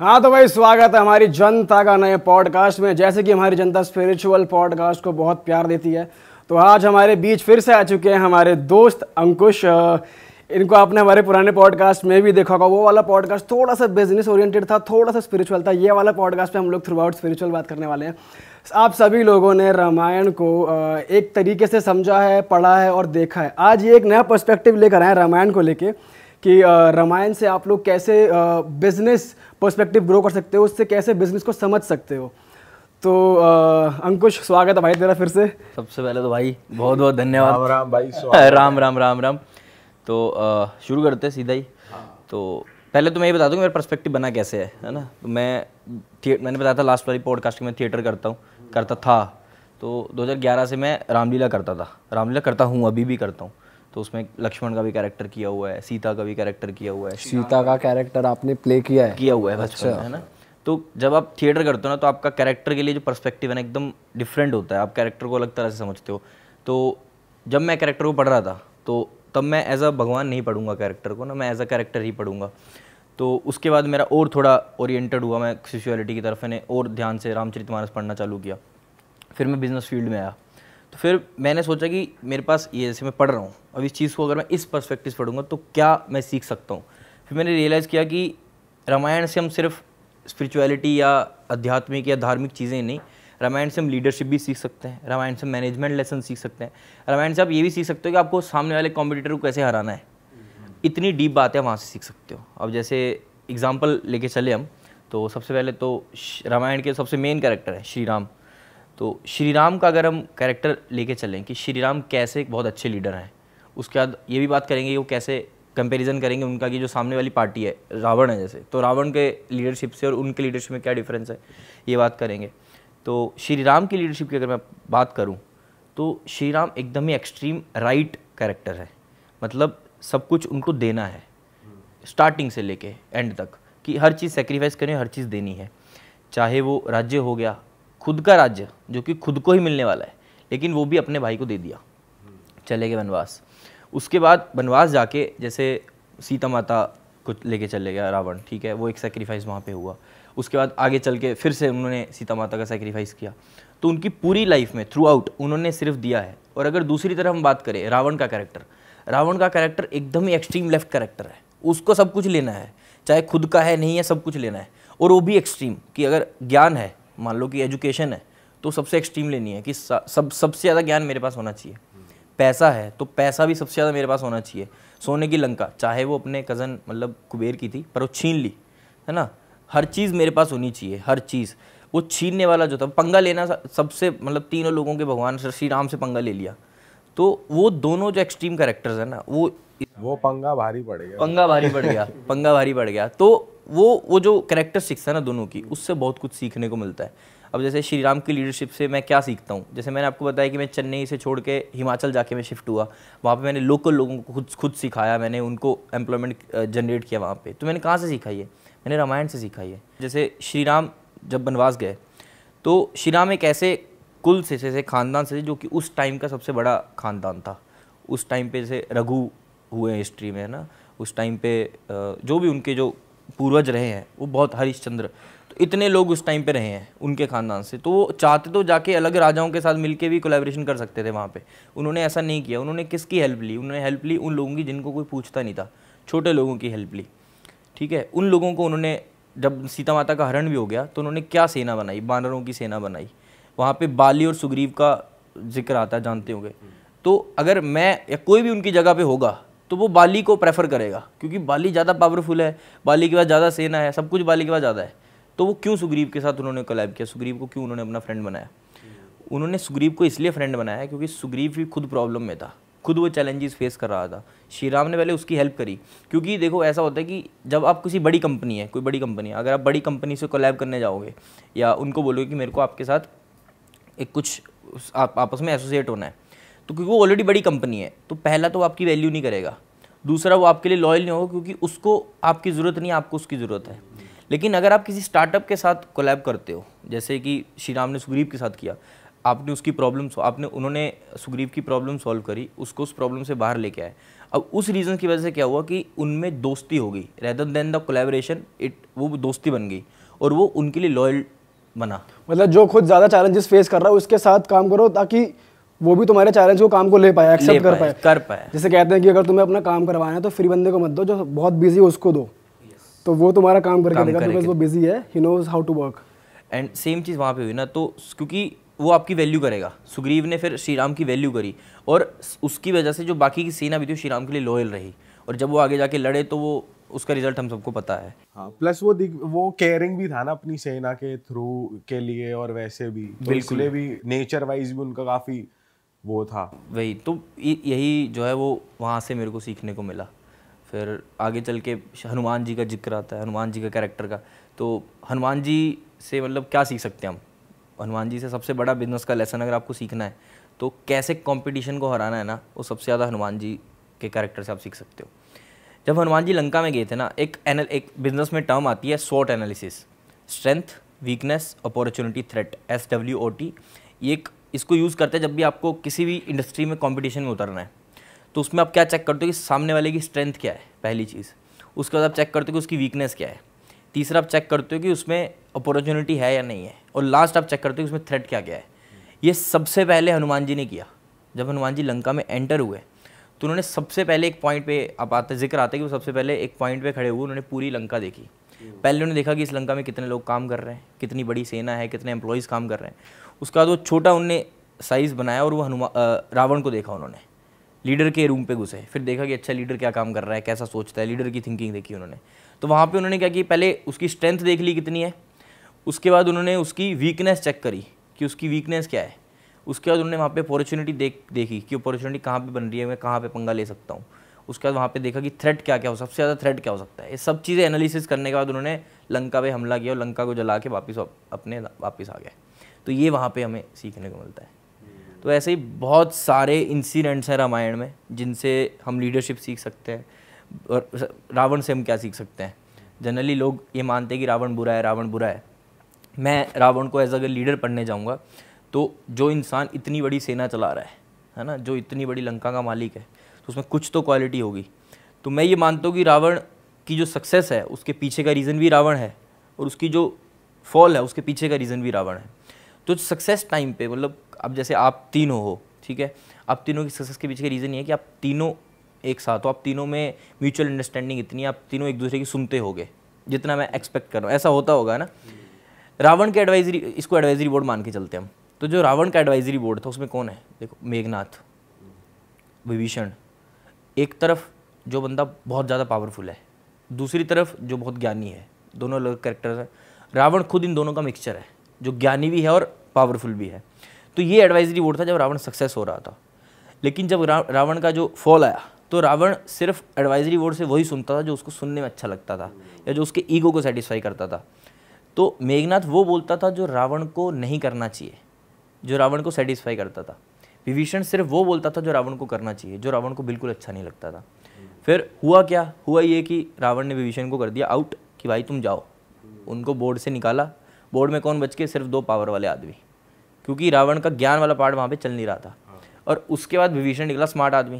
हाँ तो भाई स्वागत है हमारी जनता का नए पॉडकास्ट में जैसे कि हमारी जनता स्पिरिचुअल पॉडकास्ट को बहुत प्यार देती है तो आज हमारे बीच फिर से आ चुके हैं हमारे दोस्त अंकुश इनको आपने हमारे पुराने पॉडकास्ट में भी देखा होगा वो वाला पॉडकास्ट थोड़ा सा बिजनेस ओरिएंटेड था थोड़ा सा स्पिरिचुअल था ये वाला पॉडकास्ट पे हम लोग थ्रू आउट स्पिरिचुअल बात करने वाले हैं आप सभी लोगों ने रामायण को एक तरीके से समझा है पढ़ा है और देखा है आज ये एक नया पर्सपेक्टिव लेकर आए रामायण को लेकर कि रामायण से आप लोग कैसे बिजनेस पर्सपेक्टिव ग्रो कर सकते हो उससे कैसे बिजनेस को समझ सकते हो तो अंकुश स्वागत है भाई तेरा फिर से सबसे पहले तो भाई बहुत बहुत धन्यवाद राम राम भाई राम राम राम राम तो शुरू करते हैं सीधा ही हाँ। तो पहले तो मैं ये बता दूँ मेरा पर्सपेक्टिव बना कैसे है है ना तो मैं मैंने बताया था लास्ट वाली पॉडकास्ट में थिएटर करता हूँ करता था तो 2011 से मैं रामलीला करता था रामलीला करता हूँ अभी भी करता हूँ तो उसमें लक्ष्मण का भी कैरेक्टर किया हुआ है सीता का भी कैरेक्टर किया हुआ है सीता का कैरेक्टर आपने प्ले किया है किया हुआ है बचपन अच्छा। है ना तो जब आप थिएटर करते हो ना तो आपका कैरेक्टर के लिए जो परस्पेक्टिव है ना एकदम डिफरेंट होता है आप कैरेक्टर को अलग तरह से समझते हो तो जब मैं कैरेक्टर को पढ़ रहा था तो तब मैं एज अ भगवान नहीं पढ़ूंगा कैरेक्टर को ना मैं एज अ कैरेक्टर ही पढ़ूंगा तो उसके बाद मेरा और थोड़ा ओरिएंटेड हुआ मैं सेक्सुअलिटी की तरफ मैंने और ध्यान से रामचरित मानस पढ़ना चालू किया फिर मैं बिज़नेस फील्ड में आया तो फिर मैंने सोचा कि मेरे पास ये जैसे मैं पढ़ रहा हूँ अब इस चीज़ को अगर मैं इस परस्पेक्टिव से पढ़ूंगा तो क्या मैं सीख सकता हूँ फिर मैंने रियलाइज़ किया कि रामायण से हम सिर्फ स्पिरिचुअलिटी या आध्यात्मिक या धार्मिक चीज़ें नहीं रामायण से हम लीडरशिप भी सीख सकते हैं रामायण से मैनेजमेंट लेसन सीख सकते हैं रामायण से आप ये भी सीख सकते हो कि आपको सामने वाले कॉम्पिटिटर को कैसे हराना है इतनी डीप बातें वहाँ से सीख सकते हो अब जैसे एग्जाम्पल लेके चले हम तो सबसे पहले तो रामायण के सबसे मेन कैरेक्टर है श्री राम तो श्री राम का अगर हम कैरेक्टर लेके चलें कि श्री राम कैसे एक बहुत अच्छे लीडर हैं उसके बाद ये भी बात करेंगे कि वो कैसे कंपैरिजन करेंगे उनका कि जो सामने वाली पार्टी है रावण है जैसे तो रावण के लीडरशिप से और उनके लीडरशिप में क्या डिफरेंस है ये बात करेंगे तो श्री राम की लीडरशिप की अगर मैं बात करूँ तो श्री राम एकदम ही एक्सट्रीम राइट कैरेक्टर है मतलब सब कुछ उनको देना है स्टार्टिंग से लेके एंड तक कि हर चीज़ सेक्रीफाइस करनी हर चीज़ देनी है चाहे वो राज्य हो गया खुद का राज्य जो कि खुद को ही मिलने वाला है लेकिन वो भी अपने भाई को दे दिया चले गए वनवास उसके बाद वनवास जाके जैसे सीता माता को लेके चले गया रावण ठीक है वो एक सेक्रीफाइस वहाँ पे हुआ उसके बाद आगे चल के फिर से उन्होंने सीता माता का सेक्रीफाइस किया तो उनकी पूरी लाइफ में थ्रू आउट उन्होंने सिर्फ दिया है और अगर दूसरी तरफ हम बात करें रावण का कैरेक्टर रावण का कैरेक्टर एकदम ही एक्सट्रीम लेफ्ट कैरेक्टर है उसको सब कुछ लेना है चाहे खुद का है नहीं है सब कुछ लेना है और वो भी एक्सट्रीम कि अगर ज्ञान है मान लो कि एजुकेशन है तो सबसे एक्सट्रीम लेनी है कि सब सबसे ज़्यादा ज्ञान मेरे पास होना चाहिए पैसा है तो पैसा भी सबसे ज़्यादा मेरे पास होना चाहिए सोने की लंका चाहे वो अपने कज़न मतलब कुबेर की थी पर वो छीन ली है ना हर चीज़ मेरे पास होनी चाहिए हर चीज़ वो छीनने वाला जो था पंगा लेना सबसे मतलब तीनों लोगों के भगवान श्री राम से पंगा ले लिया तो वो दोनों जो एक्सट्रीम कैरेक्टर्स हैं ना वो वो पंगा भारी पड़ गया पंगा भारी पड़ गया पंगा भारी पड़ गया तो वो वो जो सीखता है ना दोनों की उससे बहुत कुछ सीखने को मिलता है अब जैसे श्रीराम की लीडरशिप से मैं क्या सीखता हूँ जैसे मैंने आपको बताया कि मैं चेन्नई से छोड़ के हिमाचल जाके मैं शिफ्ट हुआ वहाँ पे मैंने लोकल लोगों को खुद खुद सिखाया मैंने उनको एम्प्लॉयमेंट जनरेट किया वहाँ पे तो मैंने कहाँ से सीखा ये मैंने रामायण से सीखा ये जैसे श्री राम जब बनवास गए तो श्री राम एक ऐसे कुल से जैसे ख़ानदान से जो कि उस टाइम का सबसे बड़ा ख़ानदान था उस टाइम पे जैसे रघु हुए हिस्ट्री में है ना उस टाइम पे जो भी उनके जो पूर्वज रहे हैं वो बहुत हरिश्चंद्र तो इतने लोग उस टाइम पे रहे हैं उनके ख़ानदान से तो वो चाहते तो जाके अलग राजाओं के साथ मिलके भी कोलेब्रेशन कर सकते थे वहाँ पे उन्होंने ऐसा नहीं किया उन्होंने किसकी हेल्प ली उन्होंने हेल्प ली उन लोगों की जिनको कोई पूछता नहीं था छोटे लोगों की हेल्प ली ठीक है उन लोगों को उन्होंने जब सीता माता का हरण भी हो गया तो उन्होंने क्या सेना बनाई बानरों की सेना बनाई वहाँ पर बाली और सुग्रीव का जिक्र आता है जानते होंगे तो अगर मैं या कोई भी उनकी जगह पर होगा तो वो बाली को प्रेफर करेगा क्योंकि बाली ज़्यादा पावरफुल है बाली के पास ज़्यादा सेना है सब कुछ बाली के पास ज़्यादा है तो वो क्यों सुग्रीव के साथ उन्होंने कलैब किया सुग्रीव को क्यों उन्होंने अपना फ्रेंड बनाया उन्होंने सुग्रीव को इसलिए फ्रेंड बनाया क्योंकि सुग्रीव भी खुद प्रॉब्लम में था खुद वो चैलेंजेस फेस कर रहा था श्री राम ने पहले उसकी हेल्प करी क्योंकि देखो ऐसा होता है कि जब आप किसी बड़ी कंपनी है कोई बड़ी कंपनी है अगर आप बड़ी कंपनी से कोलैब करने जाओगे या उनको बोलोगे कि मेरे को आपके साथ एक कुछ आप, आपस में एसोसिएट होना है तो क्योंकि वो ऑलरेडी बड़ी कंपनी है तो पहला तो आपकी वैल्यू नहीं करेगा दूसरा वो आपके लिए लॉयल नहीं होगा क्योंकि उसको आपकी ज़रूरत नहीं आपको उसकी ज़रूरत है लेकिन अगर आप किसी स्टार्टअप के साथ कोलैब करते हो जैसे कि श्री राम ने सुग्रीव के साथ किया आपने उसकी प्रॉब्लम आपने उन्होंने सुग्रीव की प्रॉब्लम सॉल्व करी उसको उस प्रॉब्लम से बाहर लेके आए अब उस रीज़न की वजह से क्या हुआ कि उनमें दोस्ती हो गई rather than the collaboration it वो दोस्ती बन गई और वो उनके लिए लॉयल बना मतलब जो खुद ज़्यादा चैलेंजेस फेस कर रहा है उसके साथ काम करो ताकि वो भी तुम्हारे चैलेंज को काम को ले पाया एक्सेप्ट कर पाया कर पाया जैसे कहते हैं कि अगर तुम्हें अपना काम करवाना है तो फ्री बंदे को मत दो जो बहुत बिजी है उसको दो तो वो तुम्हारा काम करके देगा बिकॉज वो बिजी है he knows how to work and same चीज़ वहाँ पे हुई ना तो क्योंकि वो आपकी वैल्यू करेगा सुग्रीव ने फिर श्री राम की वैल्यू करी और उसकी वजह से जो बाकी की सेना भी थी श्री राम के लिए लॉयल रही और जब वो आगे जाके लड़े तो वो उसका रिजल्ट हम सबको पता है हाँ प्लस वो वो केयरिंग भी था ना अपनी सेना के थ्रू के लिए और वैसे भी तो बिल्कुल भी नेचर वाइज भी उनका काफ़ी वो था वही तो यही जो है वो वहाँ से मेरे को सीखने को मिला फिर आगे चल के हनुमान जी का जिक्र आता है हनुमान जी का कैरेक्टर का तो हनुमान जी से मतलब क्या सीख सकते हैं हम हनुमान जी से सबसे बड़ा बिजनेस का लेसन अगर आपको सीखना है तो कैसे कंपटीशन को हराना है ना वो सबसे ज़्यादा हनुमान जी के कैरेक्टर से आप सीख सकते हो जब हनुमान जी लंका में गए थे ना एक एनल एक बिजनेस में टर्म आती है SWOT analysis strength weakness opportunity threat S W O T ये एक इसको यूज़ करते हैं जब भी आपको किसी भी इंडस्ट्री में कंपटीशन में उतरना है तो उसमें आप क्या चेक करते हो कि सामने वाले की स्ट्रेंथ क्या है पहली चीज़ उसके बाद आप चेक करते हो कि उसकी वीकनेस क्या है तीसरा आप चेक करते हो कि उसमें अपॉर्चुनिटी है या नहीं है और लास्ट आप चेक करते हो कि उसमें थ्रेट क्या क्या है ये सबसे पहले हनुमान जी ने किया जब हनुमान जी लंका में एंटर हुए तो उन्होंने सबसे पहले एक पॉइंट पे आप आते जिक्र आते कि वो सबसे पहले एक पॉइंट पे खड़े हुए उन्होंने पूरी लंका देखी हम्म। पहले उन्होंने देखा कि इस लंका में कितने लोग काम कर रहे हैं कितनी बड़ी सेना है कितने एम्प्लॉयज़ काम कर रहे हैं उसका वो तो छोटा उनने साइज़ बनाया और वो हनुमा रावण को देखा उन्होंने लीडर के रूम पे घुसे फिर देखा कि अच्छा लीडर क्या काम कर रहा है कैसा सोचता है लीडर की थिंकिंग देखी उन्होंने तो वहाँ पे उन्होंने क्या कि पहले उसकी स्ट्रेंथ देख ली कितनी है उसके बाद उन्होंने उसकी वीकनेस चेक करी कि उसकी वीकनेस क्या है उसके बाद उन्होंने वहाँ पे अपॉर्चुनिटी देख देखी कि अपॉर्चुनिटी कहाँ पे बन रही है मैं कहाँ पे पंगा ले सकता हूँ उसके बाद वहाँ पे देखा कि थ्रेट क्या क्या हो सबसे ज़्यादा थ्रेट क्या हो सकता है ये सब चीज़ें एनालिसिस करने के बाद उन्होंने लंका पे हमला किया और लंका को जला के वापस अपने वापस आ गए तो ये वहाँ पे हमें सीखने को मिलता है तो ऐसे ही बहुत सारे इंसिडेंट्स हैं रामायण में जिनसे हम लीडरशिप सीख सकते हैं और रावण से हम क्या सीख सकते हैं जनरली लोग ये मानते हैं कि रावण बुरा है रावण बुरा है मैं रावण को एज अगर लीडर पढ़ने जाऊँगा तो जो इंसान इतनी बड़ी सेना चला रहा है है ना जो इतनी बड़ी लंका का मालिक है तो उसमें कुछ तो क्वालिटी होगी तो मैं ये मानता हूँ कि रावण की जो सक्सेस है उसके पीछे का रीज़न भी रावण है और उसकी जो फॉल है उसके पीछे का रीज़न भी रावण है तो सक्सेस टाइम पे मतलब अब जैसे आप तीनों हो ठीक है आप तीनों की सक्सेस के पीछे का रीज़न ये है कि आप तीनों एक साथ हो आप तीनों में म्यूचुअल अंडरस्टैंडिंग इतनी आप तीनों एक दूसरे की सुनते हो जितना मैं एक्सपेक्ट कर रहा हूँ ऐसा होता होगा ना रावण के एडवाइजरी इसको एडवाइजरी बोर्ड मान के चलते हम तो जो रावण का एडवाइजरी बोर्ड था उसमें कौन है देखो मेघनाथ विभीषण एक तरफ जो बंदा बहुत ज़्यादा पावरफुल है दूसरी तरफ जो बहुत ज्ञानी है दोनों अलग करेक्टर्स हैं रावण खुद इन दोनों का मिक्सचर है जो ज्ञानी भी है और पावरफुल भी है तो ये एडवाइजरी बोर्ड था जब रावण सक्सेस हो रहा था लेकिन जब रा, रावण का जो फॉल आया तो रावण सिर्फ एडवाइजरी बोर्ड से वही सुनता था जो उसको सुनने में अच्छा लगता था या जो उसके ईगो को सेटिस्फाई करता था तो मेघनाथ वो बोलता था जो रावण को नहीं करना चाहिए जो रावण को सेटिस्फाई करता था विभीषण सिर्फ वो बोलता था जो रावण को करना चाहिए जो रावण को बिल्कुल अच्छा नहीं लगता था फिर हुआ क्या हुआ ये कि रावण ने विभीषण को कर दिया आउट कि भाई तुम जाओ उनको बोर्ड से निकाला बोर्ड में कौन बच के सिर्फ दो पावर वाले आदमी क्योंकि रावण का ज्ञान वाला पार्ट वहाँ पे चल नहीं रहा था हाँ। और उसके बाद विभीषण निकला स्मार्ट आदमी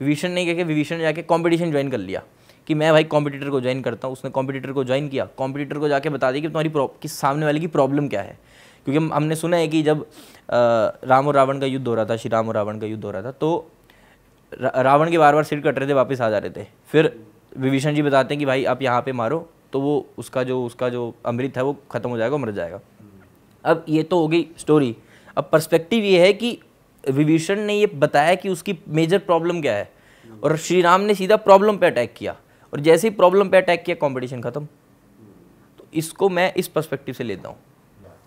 विभीषण नहीं कहकर के विभीषण जाके कॉम्पिटिशन ज्वाइन कर लिया कि मैं भाई कॉम्पिटिटर को ज्वाइन करता हूँ उसने कॉम्पिटिटर को ज्वाइन किया कॉम्पिटिटर को जाके बता दी कि तुम्हारी कि सामने वाले की प्रॉब्लम क्या है क्योंकि हम हमने सुना है कि जब राम और रावण का युद्ध हो रहा था श्री राम और रावण का युद्ध हो रहा था तो रावण के बार बार सिर कट रहे थे वापस आ जा रहे थे फिर विभीषण जी बताते हैं कि भाई आप यहाँ पे मारो तो वो उसका जो उसका जो अमृत है वो ख़त्म हो जाएगा मर जाएगा हम्म। अब ये तो होगी स्टोरी अब पर्सपेक्टिव ये है कि विभीषण ने ये बताया कि उसकी मेजर प्रॉब्लम क्या है हम्म। और श्री राम ने सीधा प्रॉब्लम पे अटैक किया और जैसे ही प्रॉब्लम पे अटैक किया कंपटीशन खत्म हम्म। तो इसको मैं इस पर्सपेक्टिव से लेता हूँ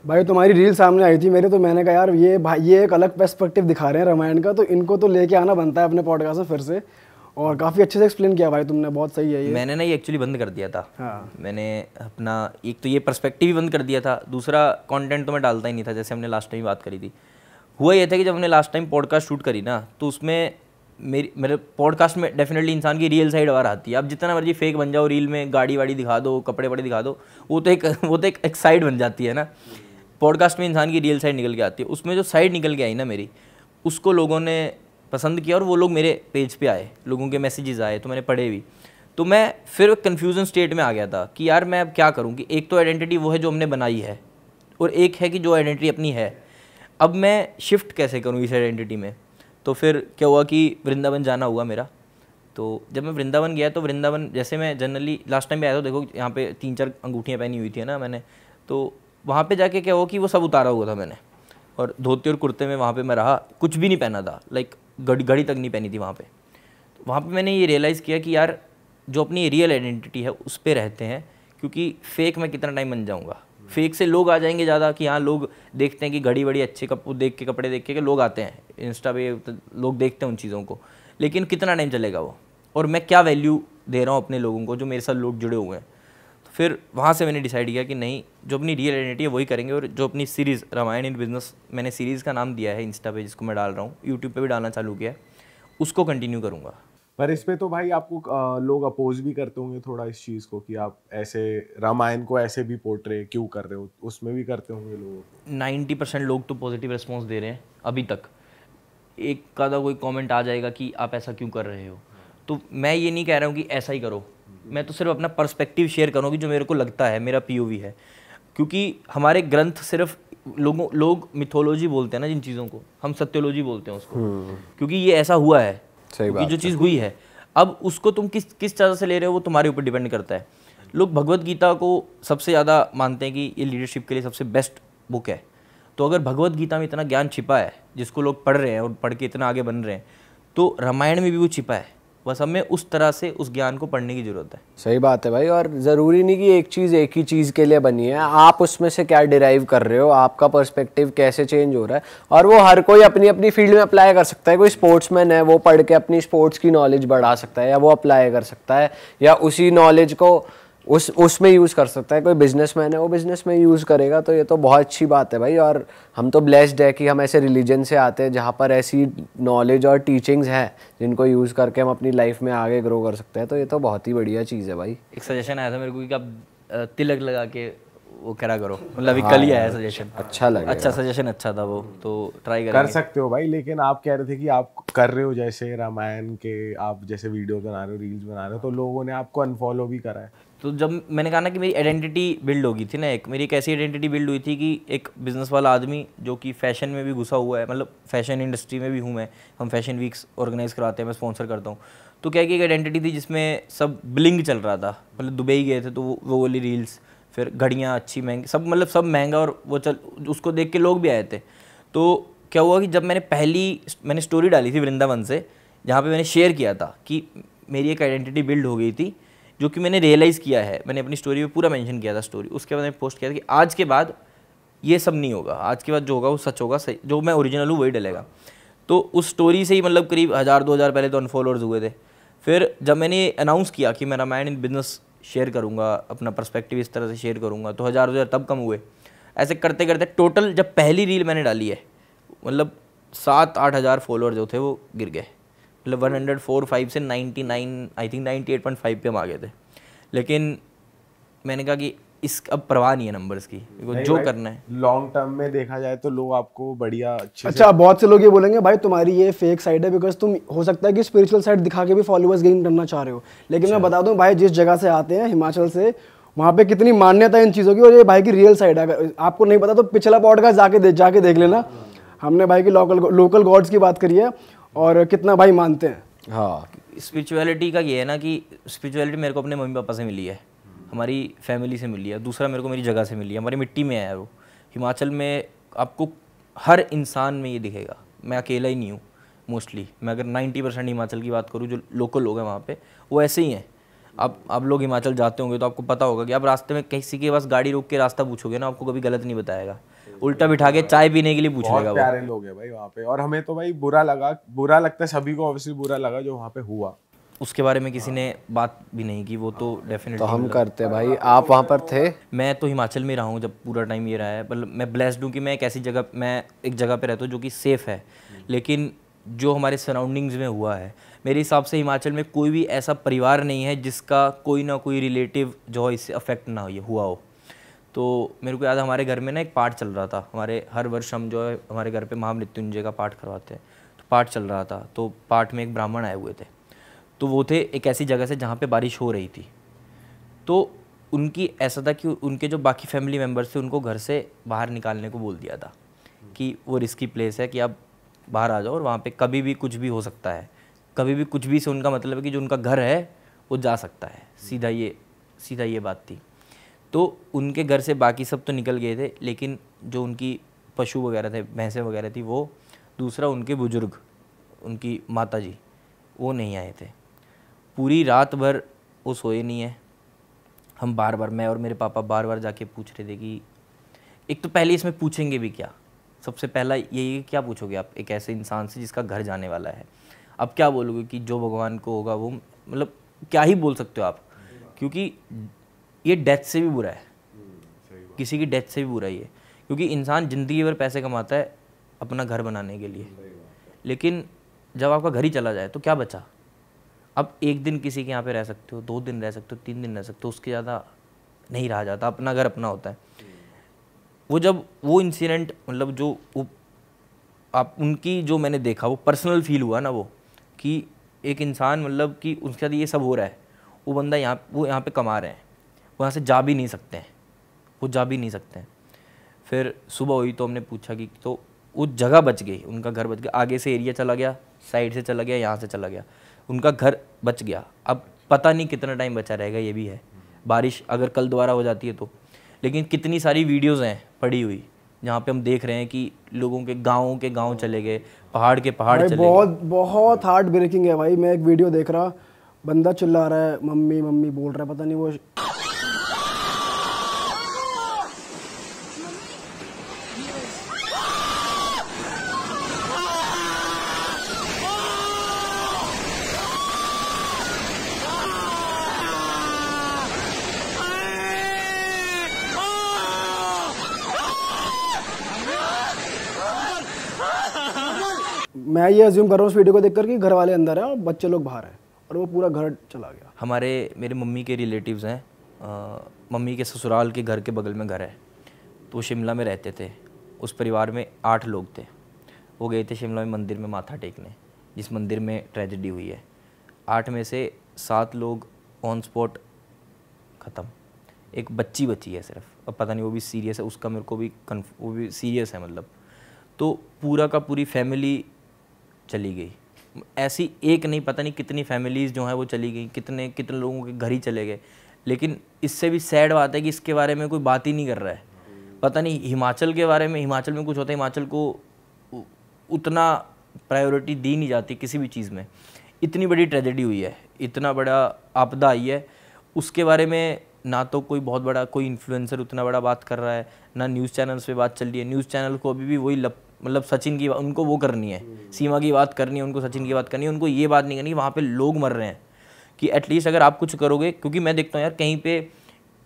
भाई तुम्हारी रील सामने आई थी मेरे तो मैंने कहा यार ये भाई ये एक अलग पर्सपेक्टिव दिखा रहे हैं रामायण का तो इनको तो लेके आना बनता है अपने पॉडकास्ट में फिर से और काफ़ी अच्छे से एक्सप्लेन किया भाई तुमने बहुत सही है ये मैंने ना ये एक्चुअली बंद कर दिया था हाँ मैंने अपना एक तो ये परस्पेक्टिव ही बंद कर दिया था दूसरा कॉन्टेंट तो मैं डालता ही नहीं था जैसे हमने लास्ट टाइम बात करी थी हुआ ये था कि जब हमने लास्ट टाइम पॉडकास्ट शूट करी ना तो उसमें मेरी मेरे मतलब पॉडकास्ट में डेफिनेटली इंसान की रियल साइड आ आती है आप जितना मर्जी फेक बन जाओ रील में गाड़ी वाड़ी दिखा दो कपड़े वपड़े दिखा दो वो तो एक वो तो एक, एक साइड बन जाती है ना पॉडकास्ट हम्म। में इंसान की रियल साइड निकल के आती है उसमें जो साइड निकल के आई ना मेरी उसको लोगों ने पसंद किया और वो लोग मेरे पेज पे आए लोगों के मैसेजेस आए तो मैंने पढ़े भी तो मैं फिर कन्फ्यूज़न स्टेट में आ गया था कि यार मैं अब क्या करूँ कि एक तो आइडेंटिटी वो है जो हमने बनाई है और एक है कि जो आइडेंटिटी अपनी है अब मैं शिफ्ट कैसे करूँ इस आइडेंटिटी में तो फिर क्या हुआ कि वृंदावन जाना हुआ मेरा तो जब मैं वृंदावन गया तो वृंदावन जैसे मैं जनरली लास्ट टाइम भी आया तो देखो यहाँ पे तीन चार अंगूठियाँ पहनी हुई थी ना मैंने तो वहाँ पे जाके क्या हुआ कि वो सब उतारा हुआ था मैंने और धोती और कुर्ते में वहाँ पे मैं रहा कुछ भी नहीं पहना था लाइक घड़ी घड़ी तक नहीं पहनी थी वहाँ पे तो वहाँ पे मैंने ये रियलाइज़ किया कि यार जो अपनी रियल आइडेंटिटी है उस पर रहते हैं क्योंकि फेक मैं कितना टाइम बन जाऊँगा फेक से लोग आ जाएंगे ज़्यादा कि हाँ लोग देखते हैं कि घड़ी बड़ी अच्छे कप देख के कपड़े देख के लोग आते हैं इंस्टा पे लोग देखते हैं उन चीज़ों को लेकिन कितना टाइम चलेगा वो और मैं क्या वैल्यू दे रहा हूँ अपने लोगों को जो मेरे साथ लोग जुड़े हुए हैं फिर वहाँ से मैंने डिसाइड किया कि नहीं जो अपनी रियल आइडेंटिटी है वही करेंगे और जो अपनी सीरीज़ रामायण इन बिज़नेस मैंने सीरीज़ का नाम दिया है इंस्टा पे जिसको मैं डाल रहा हूँ यूट्यूब पे भी डालना चालू किया है उसको कंटिन्यू करूँगा पर इस पर तो भाई आपको लोग अपोज भी करते होंगे थोड़ा इस चीज़ को कि आप ऐसे रामायण को ऐसे भी पोर्ट्रे क्यों कर रहे हो उसमें भी करते होंगे लोग नाइन्टी परसेंट लोग तो पॉजिटिव रिस्पॉन्स दे रहे हैं अभी तक एक का तो कोई कॉमेंट आ जाएगा कि आप ऐसा क्यों कर रहे हो तो मैं ये नहीं कह रहा हूँ कि ऐसा ही करो मैं तो सिर्फ अपना पर्सपेक्टिव शेयर करूँगी जो मेरे को लगता है मेरा पी है क्योंकि हमारे ग्रंथ सिर्फ लोगों लोग मिथोलॉजी बोलते हैं ना जिन चीज़ों को हम सत्योलॉजी बोलते हैं उसको हम्म। क्योंकि ये ऐसा हुआ है सही बात जो चीज़ हुई है अब उसको तुम किस किस तरह से ले रहे हो वो तुम्हारे ऊपर डिपेंड करता है लोग भगवत गीता को सबसे ज़्यादा मानते हैं कि ये लीडरशिप के लिए सबसे बेस्ट बुक है तो अगर भगवत गीता में इतना ज्ञान छिपा है जिसको लोग पढ़ रहे हैं और पढ़ के इतना आगे बन रहे हैं तो रामायण में भी वो छिपा है बस हमें उस तरह से उस ज्ञान को पढ़ने की ज़रूरत है सही बात है भाई और ज़रूरी नहीं कि एक चीज़ एक ही चीज़ के लिए बनी है आप उसमें से क्या डिराइव कर रहे हो आपका पर्सपेक्टिव कैसे चेंज हो रहा है और वो हर कोई अपनी अपनी फील्ड में अप्लाई कर सकता है कोई स्पोर्ट्समैन है वो पढ़ के अपनी स्पोर्ट्स की नॉलेज बढ़ा सकता है या वो अप्लाई कर सकता है या उसी नॉलेज को उस उसमें यूज़ कर सकता है कोई बिजनेसमैन है वो बिजनेस में यूज़ करेगा तो ये तो बहुत अच्छी बात है भाई और हम तो ब्लेस्ड है कि हम ऐसे रिलीजन से आते हैं जहाँ पर ऐसी नॉलेज और टीचिंग्स है जिनको यूज़ करके हम अपनी लाइफ में आगे ग्रो कर सकते हैं तो ये तो बहुत ही बढ़िया चीज़ है भाई एक सजेशन आया था मेरे को कि आप तिलक लगा के वो करा करो मतलब हाँ कल ही आया सजेशन अच्छा लगा अच्छा सजेशन अच्छा था वो तो ट्राई कर सकते हो भाई लेकिन आप कह रहे थे कि आप कर रहे हो जैसे रामायण के आप जैसे वीडियो बना रहे हो रील्स बना रहे हो तो लोगों ने आपको अनफॉलो भी करा है तो जब मैंने कहा ना कि मेरी आइडेंटिटी बिल्ड होगी थी ना एक मेरी एक ऐसी आइडेंटिटी बिल्ड हुई थी कि एक बिज़नेस वाला आदमी जो कि फैशन में भी घुसा हुआ है मतलब फैशन इंडस्ट्री में भी हूँ मैं हम फैशन वीक्स ऑर्गेनाइज़ कराते हैं मैं स्पॉन्सर करता हूँ तो क्या कि एक आइडेंटिटी थी जिसमें सब ब्लिंग चल रहा था मतलब दुबई गए थे तो वो वो वाली रील्स फिर घड़ियाँ अच्छी महंगी सब मतलब सब महंगा और वो चल उसको देख के लोग भी आए थे तो क्या हुआ कि जब मैंने पहली मैंने स्टोरी डाली थी वृंदावन से जहाँ पे मैंने शेयर किया था कि मेरी एक आइडेंटिटी बिल्ड हो गई थी जो कि मैंने रियलाइज़ किया है मैंने अपनी स्टोरी में पूरा मेंशन किया था स्टोरी उसके बाद मैंने पोस्ट किया था कि आज के बाद ये सब नहीं होगा आज के बाद जो होगा वो सच होगा सही जो मैं ओरिजिनल हूँ वही डलेगा तो उस स्टोरी से ही मतलब करीब हज़ार दो हज़ार पहले तो अनफॉलोअर्स हुए थे फिर जब मैंने अनाउंस किया कि मैं रामायण इन बिज़नेस शेयर करूँगा अपना पर्सपेक्टिव इस तरह से शेयर करूँगा तो हज़ार दो हज़ार तब कम हुए ऐसे करते करते टोटल जब पहली रील मैंने डाली है मतलब सात आठ हज़ार फॉलोअर जो थे वो गिर गए मतलब वन हंड्रेड फोर फाइव से ninety nine I think ninety eight point five पे हम आ गए थे लेकिन मैंने कहा कि इस अब परवाह नहीं है नंबर्स की जो करना है लॉन्ग टर्म में देखा जाए तो लोग आपको बढ़िया अच्छा बहुत से लोग ये बोलेंगे भाई तुम्हारी ये फेक साइड है बिकॉज तुम हो सकता है कि स्पिरिचुअल साइड दिखा के भी फॉलोअर्स गेन करना चाह रहे हो लेकिन मैं अच्छा। बता दूं भाई जिस जगह से आते हैं हिमाचल से वहाँ पे कितनी मान्यता है इन चीज़ों की और ये भाई की रियल साइड है अगर आपको नहीं पता तो पिछला पॉडकास्ट जाके देख जाके देख लेना हमने भाई की लोकल लोकल गॉड्स की बात करी है और कितना भाई मानते हैं हाँ स्पिरिचुअलिटी का ये है ना कि स्पिरिचुअलिटी मेरे को अपने मम्मी पापा से मिली है हमारी फैमिली से मिली है दूसरा मेरे को मेरी जगह से मिली है हमारी मिट्टी में है वो हिमाचल में आपको हर इंसान में ये दिखेगा मैं अकेला ही नहीं हूँ मोस्टली मैं अगर नाइन्टी परसेंट हिमाचल की बात करूँ जो लोकल लोग हैं वहाँ पर वो ऐसे ही हैं आप आप लोग हिमाचल जाते होंगे तो आपको पता होगा कि आप रास्ते में किसी के पास गाड़ी रोक के रास्ता पूछोगे ना आपको कभी गलत नहीं बताएगा उल्टा बिठा के चाय पीने के लिए पूछ लेगा प्यारे लोग है भाई वहाँ पे और हमें तो भाई बुरा लगा बुरा लगता है सभी को ऑब्वियसली बुरा लगा जो वहाँ पे हुआ उसके बारे में किसी ने बात भी नहीं की वो तो डेफिनेटली हाँ। तो हम मतलब करते भाई आप वहाँ पर थे मैं तो हिमाचल में रहा हूँ जब पूरा टाइम ये रहा है पर मतलब मैं ब्लेस्ड हूँ कि मैं एक ऐसी जगह मैं एक जगह पे रहता हूँ जो कि सेफ़ है हम्म। लेकिन जो हमारे सराउंडिंग्स में हुआ है मेरे हिसाब से हिमाचल में कोई भी ऐसा परिवार नहीं है जिसका कोई ना कोई रिलेटिव जो है इससे अफेक्ट ना हुआ हो तो मेरे को याद हमारे घर में ना एक पाठ चल रहा था हमारे हर वर्ष हम जो है हमारे घर पे महामृत्युंजय का पाठ करवाते हैं तो पाठ चल रहा था तो पाठ में एक ब्राह्मण आए हुए थे तो वो थे एक ऐसी जगह से जहाँ पे बारिश हो रही थी तो उनकी ऐसा था कि उनके जो बाकी फैमिली मेम्बर्स थे उनको घर से बाहर निकालने को बोल दिया था कि वो रिस्की प्लेस है कि आप बाहर आ जाओ और वहाँ पर कभी भी कुछ भी हो सकता है कभी भी कुछ भी से उनका मतलब है कि जो उनका घर है वो जा सकता है सीधा ये सीधा ये बात थी तो उनके घर से बाकी सब तो निकल गए थे लेकिन जो उनकी पशु वगैरह थे भैंसें वगैरह थी वो दूसरा उनके बुज़ुर्ग उनकी माता जी वो नहीं आए थे पूरी रात भर वो सोए नहीं है हम बार बार मैं और मेरे पापा बार बार जाके पूछ रहे थे कि एक तो पहले इसमें पूछेंगे भी क्या सबसे पहला यही क्या पूछोगे आप एक ऐसे इंसान से जिसका घर जाने वाला है अब क्या बोलोगे कि जो भगवान को होगा वो मतलब क्या ही बोल सकते हो आप क्योंकि ये डेथ से भी बुरा है हम्म, किसी की डेथ से भी बुरा ये क्योंकि इंसान ज़िंदगी भर पैसे कमाता है अपना घर बनाने के लिए लेकिन जब आपका घर ही चला जाए तो क्या बचा आप एक दिन किसी के यहाँ पे रह सकते हो दो दिन रह सकते हो तीन दिन रह सकते हो उसके ज़्यादा नहीं रहा जाता अपना घर अपना होता है हम्म। वो जब वो इंसिडेंट मतलब जो आप उनकी जो मैंने देखा वो पर्सनल फील हुआ ना वो कि एक इंसान मतलब कि उसके साथ ये सब हो रहा है वो बंदा यहाँ वो यहाँ पे कमा रहे हैं वहाँ से जा भी नहीं सकते हैं वो जा भी नहीं सकते हैं फिर सुबह हुई तो हमने पूछा कि तो वो जगह बच गई उनका घर बच गया आगे से एरिया चला गया साइड से चला गया यहाँ से चला गया उनका घर बच गया अब पता नहीं कितना टाइम बचा रहेगा ये भी है बारिश अगर कल दोबारा हो जाती है तो लेकिन कितनी सारी वीडियोज़ हैं पड़ी हुई जहाँ पे हम देख रहे हैं कि लोगों के गाँव के गाँव चले गए पहाड़ के पहाड़ चले बहुत बहुत हार्ट ब्रेकिंग है भाई मैं एक वीडियो देख रहा बंदा चिल्ला रहा है मम्मी मम्मी बोल रहा है पता नहीं वो मैं ये अज्यूम कर रहा हूँ उस वीडियो को देख कर कि घर वाले अंदर हैं और बच्चे लोग बाहर हैं और वो पूरा घर चला गया हमारे मेरे मम्मी के रिलेटिव हैं मम्मी के ससुराल के घर के बगल में घर है तो शिमला में रहते थे उस परिवार में आठ लोग थे वो गए थे शिमला में मंदिर में माथा टेकने जिस मंदिर में ट्रेजिडी हुई है आठ में से सात लोग ऑन स्पॉट ख़त्म एक बच्ची बची है सिर्फ अब पता नहीं वो भी सीरियस है उसका मेरे को भी कन्फ वो भी सीरियस है मतलब तो पूरा का पूरी फैमिली चली गई ऐसी एक नहीं पता नहीं कितनी फैमिलीज़ जो हैं वो चली गई कितने कितने लोगों के घर ही चले गए लेकिन इससे भी सैड बात है कि इसके बारे में कोई बात ही नहीं कर रहा है पता नहीं हिमाचल के बारे में हिमाचल में कुछ होता है हिमाचल को उतना प्रायोरिटी दी नहीं जाती किसी भी चीज़ में इतनी बड़ी ट्रेजेडी हुई है इतना बड़ा आपदा आई है उसके बारे में ना तो कोई बहुत बड़ा कोई इन्फ्लुएंसर उतना बड़ा बात कर रहा है ना न्यूज़ चैनल्स पे बात चल रही है न्यूज़ चैनल को अभी भी वही लप मतलब सचिन की उनको वो करनी है सीमा की बात करनी है उनको सचिन की बात करनी है उनको ये बात नहीं करनी वहाँ पर लोग मर रहे हैं कि एटलीस्ट अगर आप कुछ करोगे क्योंकि मैं देखता हूँ यार कहीं पे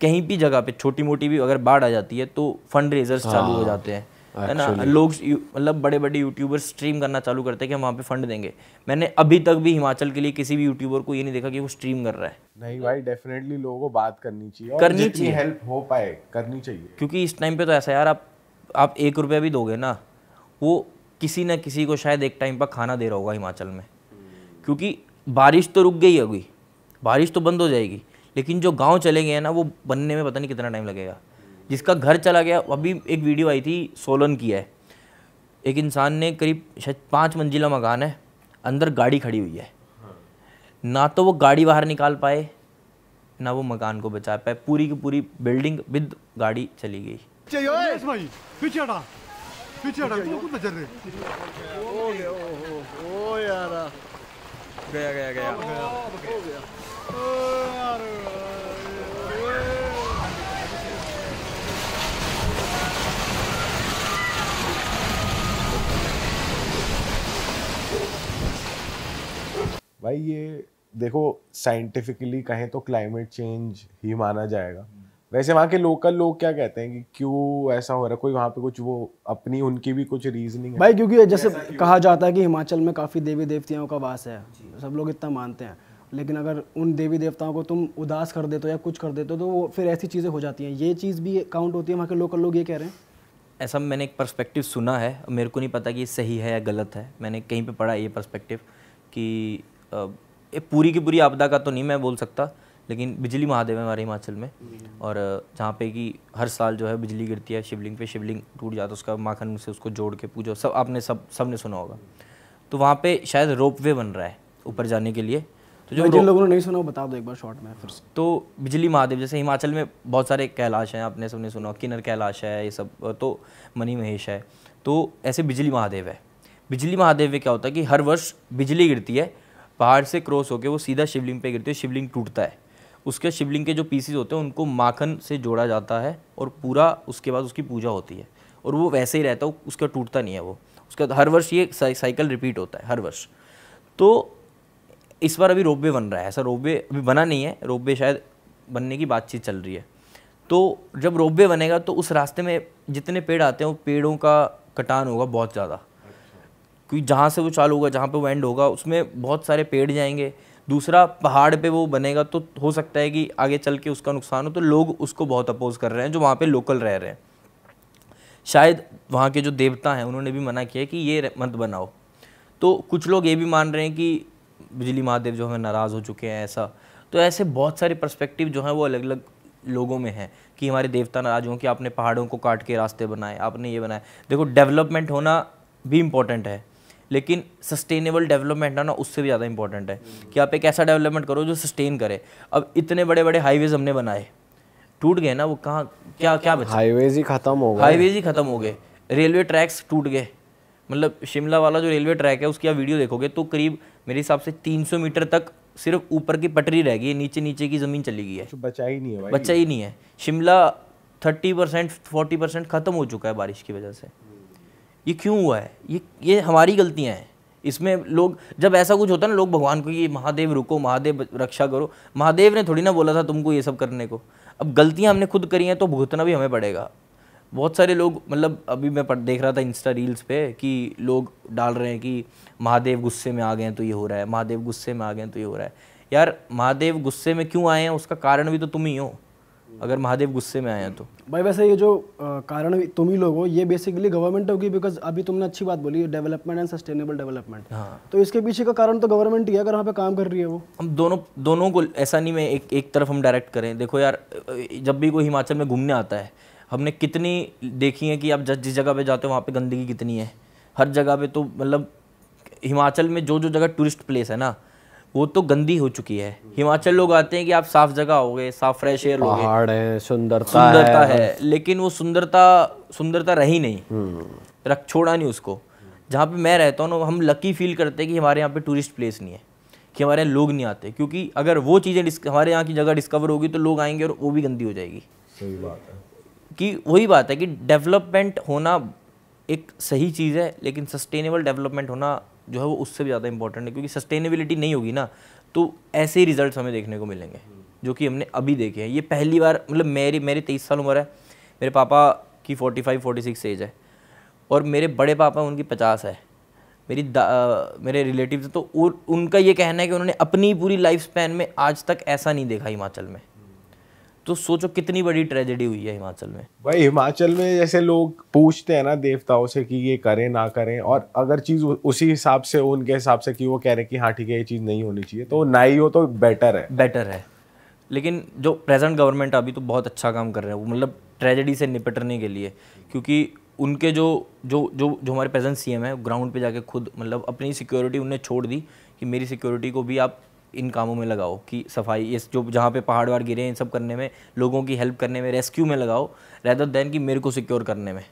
कहीं भी जगह पे छोटी मोटी भी अगर बाढ़ आ जाती है तो फंड रेजर्स हाँ, चालू हो हाँ, जाते हैं है ना लोग मतलब बड़े बड़े यूट्यूबर स्ट्रीम करना चालू करते हैं कि हम वहाँ पे फंड देंगे मैंने अभी तक भी हिमाचल के लिए किसी भी यूट्यूबर को ये नहीं देखा कि वो स्ट्रीम कर रहा है नहीं भाई डेफिनेटली लोगों को बात करनी चाहिए करनी चाहिए हेल्प हो पाए करनी चाहिए क्योंकि इस टाइम पे तो ऐसा यार आप आप एक रुपया भी दोगे ना वो किसी ना किसी को शायद एक टाइम पर खाना दे रहा होगा हिमाचल में क्योंकि बारिश तो रुक गई होगी बारिश तो बंद हो जाएगी लेकिन जो गांव चले गए हैं ना वो बनने में पता नहीं कितना टाइम लगेगा जिसका घर चला गया अभी एक वीडियो आई थी सोलन की है एक इंसान ने करीब शायद पाँच मंजिला मकान है अंदर गाड़ी खड़ी हुई है ना तो वो गाड़ी बाहर निकाल पाए ना वो मकान को बचा पाए पूरी की पूरी बिल्डिंग विद गाड़ी चली गई पीछे हट तू खुद नजर रे ओ गया ओ हो ओ यार गया गया गया हो गया ओ यार भाई ये देखो साइंटिफिकली कहें तो क्लाइमेट चेंज ही माना जाएगा वैसे वहाँ के लोकल लोग क्या कहते हैं कि क्यों ऐसा हो रहा है कोई वहाँ पे कुछ वो अपनी उनकी भी कुछ रीजनिंग भाई क्योंकि जैसे कहा जाता है कि हिमाचल में काफ़ी देवी देवताओं का वास है सब लोग इतना मानते हैं लेकिन अगर उन देवी देवताओं को तुम उदास कर देते हो या कुछ कर देते हो तो वो फिर ऐसी चीज़ें हो जाती हैं ये चीज़ भी काउंट होती है वहाँ के लोकल लोग ये कह रहे हैं ऐसा मैंने एक परस्पेक्टिव सुना है मेरे को नहीं पता कि सही है या गलत है मैंने कहीं पर पढ़ा ये परस्पेक्टिव कि पूरी की पूरी आपदा का तो नहीं मैं बोल सकता लेकिन बिजली महादेव है हमारे हिमाचल में और जहाँ पे कि हर साल जो है बिजली गिरती है शिवलिंग पे शिवलिंग टूट जाता है उसका माखन से उसको जोड़ के पूजो सब आपने सब सब ने सुना होगा तो वहाँ पे शायद रोप वे बन रहा है ऊपर जाने के लिए तो जो जिन लोगों ने नहीं सुना बता दो एक बार शॉर्ट में फिर तो बिजली महादेव जैसे हिमाचल में बहुत सारे कैलाश हैं आपने सबने सुना किन्नर कैलाश है ये सब तो मनी महेश है तो ऐसे बिजली महादेव है बिजली महादेव में क्या होता है कि हर वर्ष बिजली गिरती है पहाड़ से क्रॉस होकर वो सीधा शिवलिंग पे गिरती है शिवलिंग टूटता है उसके शिवलिंग के जो पीसीज होते हैं उनको माखन से जोड़ा जाता है और पूरा उसके बाद उसकी पूजा होती है और वो वैसे ही रहता है उसका टूटता नहीं है वो उसका हर वर्ष ये साइकिल रिपीट होता है हर वर्ष तो इस बार अभी रोपवे बन रहा है ऐसा रोपवे अभी बना नहीं है रोपवे शायद बनने की बातचीत चल रही है तो जब रोपवे बनेगा तो उस रास्ते में जितने पेड़ आते हैं वो पेड़ों का कटान होगा बहुत ज़्यादा अच्छा। क्योंकि जहाँ से वो चालू होगा जहाँ पे वो एंड होगा उसमें बहुत सारे पेड़ जाएंगे दूसरा पहाड़ पे वो बनेगा तो हो सकता है कि आगे चल के उसका नुकसान हो तो लोग उसको बहुत अपोज कर रहे हैं जो वहाँ पे लोकल रह रहे हैं शायद वहाँ के जो देवता हैं उन्होंने भी मना किया कि ये मत बनाओ तो कुछ लोग ये भी मान रहे हैं कि बिजली महादेव जो हमें नाराज़ हो चुके हैं ऐसा तो ऐसे बहुत सारे परस्पेक्टिव जो हैं वो अलग अलग लोगों में हैं कि हमारे देवता नाराज हों कि आपने पहाड़ों को काट के रास्ते बनाए आपने ये बनाए देखो डेवलपमेंट होना भी इम्पोर्टेंट है लेकिन सस्टेनेबल डेवलपमेंट है ना उससे भी ज़्यादा इंपॉर्टेंट है कि आप एक ऐसा डेवलपमेंट करो जो सस्टेन करे अब इतने बड़े बड़े हाईवेज हमने बनाए टूट गए ना वो कहाँ क्या क्या बचा हाईवेज ही खत्म हो गए हाईवेज ही खत्म हो गए रेलवे ट्रैक्स टूट गए मतलब शिमला वाला जो रेलवे ट्रैक है उसकी आप वीडियो देखोगे तो करीब मेरे हिसाब से 300 मीटर तक सिर्फ ऊपर की पटरी रह गई है नीचे नीचे की ज़मीन चली गई है तो बचा ही नहीं है बचा ही नहीं है Shimla thirty percent forty percent ख़त्म हो चुका है बारिश की वजह से ये क्यों हुआ है ये ये हमारी गलतियाँ हैं इसमें लोग जब ऐसा कुछ होता है ना लोग भगवान को ये महादेव रुको महादेव रक्षा करो महादेव ने थोड़ी ना बोला था तुमको ये सब करने को अब गलतियाँ हमने खुद करी हैं तो भुगतना भी हमें पड़ेगा बहुत सारे लोग मतलब अभी मैं देख रहा था इंस्टा रील्स पे कि लोग डाल रहे हैं कि महादेव गुस्से में आ गए हैं तो ये हो रहा है महादेव गुस्से में आ गए हैं तो ये हो रहा है यार महादेव गुस्से में क्यों आए हैं उसका कारण भी तो तुम ही हो अगर महादेव गुस्से में आए हैं तो भाई वैसे ये जो कारण तुम ही लोग हो ये बेसिकली गवर्नमेंट होगी बिकॉज अभी तुमने अच्छी बात बोली डेवलपमेंट एंड सस्टेनेबल डेवलपमेंट हाँ तो इसके पीछे का कारण तो गवर्नमेंट ही है अगर वहाँ पे काम कर रही है वो हम दोनों दोनों को ऐसा नहीं मैं एक एक तरफ हम डायरेक्ट करें देखो यार जब भी कोई हिमाचल में घूमने आता है हमने कितनी देखी है कि आप जिस जगह पर जाते हो वहाँ पर गंदगी कितनी है हर जगह पर तो मतलब हिमाचल में जो जो जगह टूरिस्ट प्लेस है ना वो तो गंदी हो चुकी है हिमाचल लोग आते हैं कि आप साफ जगह हो गए साफ फ्रेश एयर लोगे पहाड़ है सुंदरता सुंदरता है, है लेकिन वो सुंदरता सुंदरता रही नहीं हम्म। रख छोड़ा नहीं उसको जहाँ पे मैं रहता हूँ हम लकी फील करते हैं कि हमारे यहाँ पे टूरिस्ट प्लेस नहीं है कि हमारे यहाँ लोग नहीं आते क्योंकि अगर वो चीज़ें हमारे यहाँ की जगह डिस्कवर होगी तो लोग आएंगे और वो भी गंदी हो जाएगी सही बात है कि वही बात है कि डेवलपमेंट होना एक सही चीज़ है लेकिन सस्टेनेबल डेवलपमेंट होना जो है वो उससे भी ज़्यादा इंपॉर्टेंट है क्योंकि सस्टेनेबिलिटी नहीं होगी ना तो ऐसे ही रिजल्ट हमें देखने को मिलेंगे जो कि हमने अभी देखे हैं ये पहली बार मतलब मेरी मेरी तेईस साल उम्र है मेरे पापा की forty five forty six age है और मेरे बड़े पापा उनकी पचास है मेरी मेरे रिलेटिव तो उनका ये कहना है कि उन्होंने अपनी पूरी लाइफ स्पैन में आज तक ऐसा नहीं देखा हिमाचल में तो सोचो कितनी बड़ी ट्रेजेडी हुई है हिमाचल में भाई हिमाचल में जैसे लोग पूछते हैं ना देवताओं से कि ये करें ना करें और अगर चीज़ उसी हिसाब से उनके हिसाब से कि वो कह रहे हैं कि हाँ ठीक है ये चीज़ नहीं होनी चाहिए तो ना ही हो तो बेटर है बेटर है लेकिन जो प्रेजेंट गवर्नमेंट अभी तो बहुत अच्छा काम कर रहे हैं वो मतलब ट्रेजेडी से निपटने के लिए क्योंकि उनके जो जो जो जो हमारे प्रेजेंट सीएम है ग्राउंड पे जाके खुद मतलब अपनी सिक्योरिटी उन्हें छोड़ दी कि मेरी सिक्योरिटी को भी आप इन कामों में लगाओ कि सफाई ये जो जहाँ पे पहाड़ वहाड़ गिरे हैं इन सब करने में लोगों की हेल्प करने में रेस्क्यू में लगाओ रैदर देन कि मेरे को सिक्योर करने में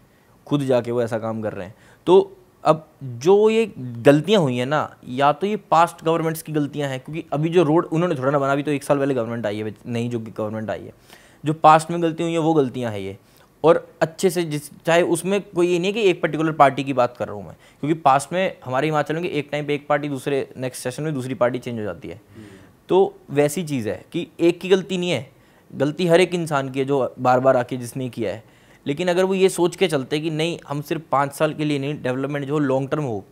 खुद जाके वो ऐसा काम कर रहे हैं तो अब जो ये गलतियाँ हुई हैं ना या तो ये पास्ट गवर्नमेंट्स की गलतियाँ हैं क्योंकि अभी जो रोड उन्होंने थोड़ा ना बना अभी तो एक साल पहले गवर्नमेंट आई है नहीं जो गवर्नमेंट आई है जो पास्ट में गलती हुई है वो गलतियाँ हैं ये और अच्छे से जिस चाहे उसमें कोई ये नहीं कि एक पर्टिकुलर पार्टी की बात कर रहा हूँ मैं क्योंकि पास्ट में हमारे हिमाचल में एक टाइम पे एक पार्टी दूसरे नेक्स्ट सेशन में दूसरी पार्टी चेंज हो जाती है तो वैसी चीज़ है कि एक की गलती नहीं है गलती हर एक इंसान की है जो बार बार आके जिसने किया है लेकिन अगर वो ये सोच के चलते कि नहीं हम सिर्फ पाँच साल के लिए नहीं डेवलपमेंट जो लॉन्ग टर्म हो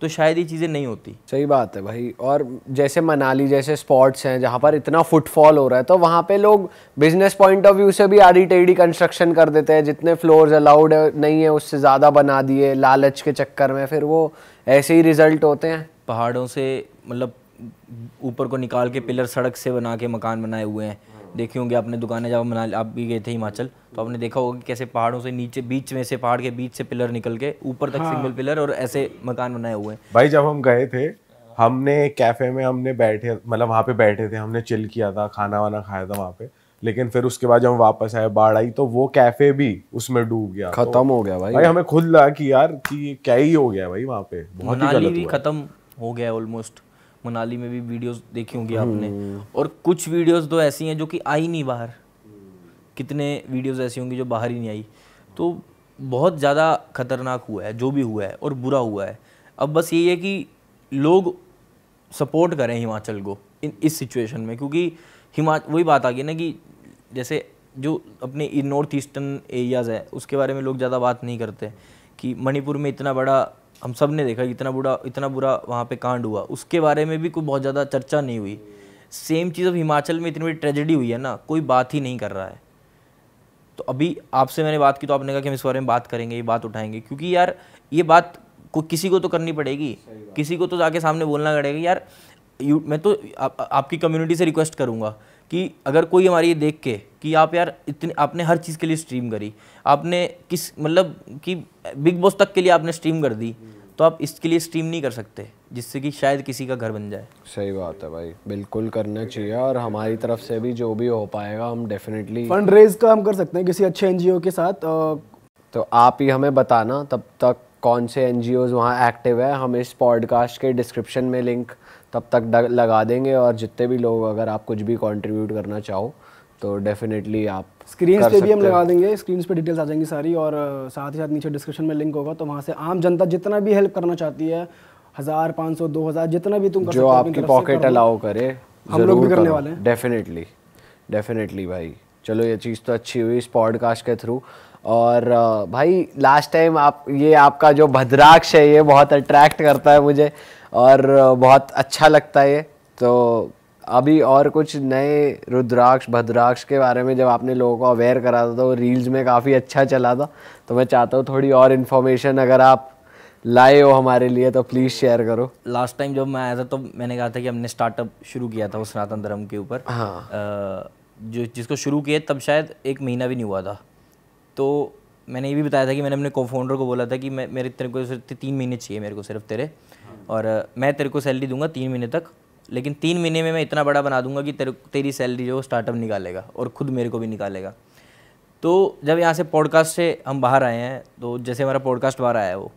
तो शायद ये चीज़ें नहीं होती सही बात है भाई और जैसे मनाली जैसे स्पॉट्स हैं जहाँ पर इतना फुटफॉल हो रहा है तो वहाँ पे लोग बिजनेस पॉइंट ऑफ व्यू से भी आड़ी टेढ़ी कंस्ट्रक्शन कर देते हैं जितने फ्लोर्स अलाउड है नहीं है उससे ज़्यादा बना दिए लालच के चक्कर में फिर वो ऐसे ही रिजल्ट होते हैं पहाड़ों से मतलब ऊपर को निकाल के पिलर सड़क से बना के मकान बनाए हुए हैं देखे होंगे आपने दुकानें जब मनाली आप भी गए थे हिमाचल तो आपने देखा होगा कि कैसे पहाड़ों से नीचे बीच में से पहाड़ के बीच से पिलर निकल के ऊपर तक हाँ। सिंगल पिलर और ऐसे मकान बनाए हुए हैं भाई जब हम गए थे हमने कैफ़े में हमने बैठे मतलब वहाँ पे बैठे थे हमने चिल किया था खाना वाना खाया था वहाँ पे लेकिन फिर उसके बाद जब हम वापस आए बाढ़ आई तो वो कैफे भी उसमें डूब गया तो खत्म हो गया भाई भाई हमें खुद लगा कि यार कि क्या ही हो गया भाई वहाँ पे भी खत्म हो गया ऑलमोस्ट मनाली में भी वीडियोस देखी होंगी आपने हम्म। और कुछ वीडियोस तो ऐसी हैं जो कि आई नहीं बाहर हम्म। कितने वीडियोस ऐसी होंगी जो बाहर ही नहीं आई तो बहुत ज़्यादा खतरनाक हुआ है जो भी हुआ है और बुरा हुआ है अब बस यही है कि लोग सपोर्ट करें हिमाचल को इन इस सिचुएशन में क्योंकि हिमाचल वही बात आ गई ना कि जैसे जो अपने नॉर्थ ईस्टर्न एरियाज़ है उसके बारे में लोग ज़्यादा बात नहीं करते कि मणिपुर में इतना बड़ा हम सब ने देखा इतना बुरा इतना बुरा वहाँ पे कांड हुआ उसके बारे में भी कोई बहुत ज़्यादा चर्चा नहीं हुई सेम चीज़ अब हिमाचल में इतनी बड़ी ट्रेजेडी हुई है ना कोई बात ही नहीं कर रहा है तो अभी आपसे मैंने बात की तो आपने कहा कि हम इस बारे में बात करेंगे ये बात उठाएंगे क्योंकि यार ये बात को किसी को तो करनी पड़ेगी किसी को तो जाके सामने बोलना पड़ेगा यार यू मैं तो आ, आपकी कम्युनिटी से रिक्वेस्ट करूँगा कि अगर कोई हमारी ये देख के कि आप यार इतने आपने हर चीज़ के लिए स्ट्रीम करी आपने किस मतलब कि बिग बॉस तक के लिए आपने स्ट्रीम कर दी तो आप इसके लिए स्ट्रीम नहीं कर सकते जिससे कि शायद किसी का घर बन जाए सही बात है भाई बिल्कुल करना चाहिए और हमारी तरफ से भी जो भी हो पाएगा हम डेफिनेटली फंड रेज का हम कर सकते हैं किसी अच्छे एनजीओ के साथ तो आप ही हमें बताना तब तक कौन से एन जी वहाँ एक्टिव है हम इस पॉडकास्ट के डिस्क्रिप्शन में लिंक तब तक लगा देंगे और जितने भी लोग अगर आप कुछ भी कॉन्ट्रीब्यूट करना चाहो तो डेफिनेटली आप स्क्रीन पे भी हम लगा देंगे स्क्रीन पे डिटेल्स आ जाएंगी सारी और साथ ही साथ नीचे डिस्क्रिप्शन में लिंक होगा तो वहाँ से आम जनता जितना भी हेल्प करना चाहती है हज़ार पाँच सौ दो हज़ार जितना भी तुम कर जो आपकी पॉकेट अलाउ करे हम लोग भी करने वाले हैं डेफिनेटली डेफिनेटली भाई चलो ये चीज़ तो अच्छी हुई इस पॉडकास्ट के थ्रू और भाई लास्ट टाइम आप ये आपका जो भद्राक्ष है ये बहुत अट्रैक्ट करता है मुझे और बहुत अच्छा लगता है ये तो अभी और कुछ नए रुद्राक्ष भद्राक्ष के बारे में जब आपने लोगों को अवेयर करा था तो रील्स में काफ़ी अच्छा चला था तो मैं चाहता हूँ थोड़ी और इन्फॉर्मेशन अगर आप लाए हो हमारे लिए तो प्लीज़ शेयर करो लास्ट टाइम जब मैं आया था तो मैंने कहा था कि हमने स्टार्टअप शुरू किया था उस सनातन धर्म के ऊपर हाँ जो जिसको शुरू किए तब शायद एक महीना भी नहीं हुआ था तो मैंने ये भी बताया था कि मैंने अपने को फाउंडर को बोला था कि मैं मेरे तेरे को सिर्फ तीन महीने चाहिए मेरे को सिर्फ तेरे हाँ। और मैं तेरे को सैलरी दूंगा तीन महीने तक लेकिन तीन महीने में मैं इतना बड़ा बना दूंगा कि तेरे तेरी सैलरी जो स्टार्टअप निकालेगा और ख़ुद मेरे को भी निकालेगा तो जब यहाँ से पॉडकास्ट से हम बाहर आए हैं तो जैसे हमारा पॉडकास्ट बाहर आया है वो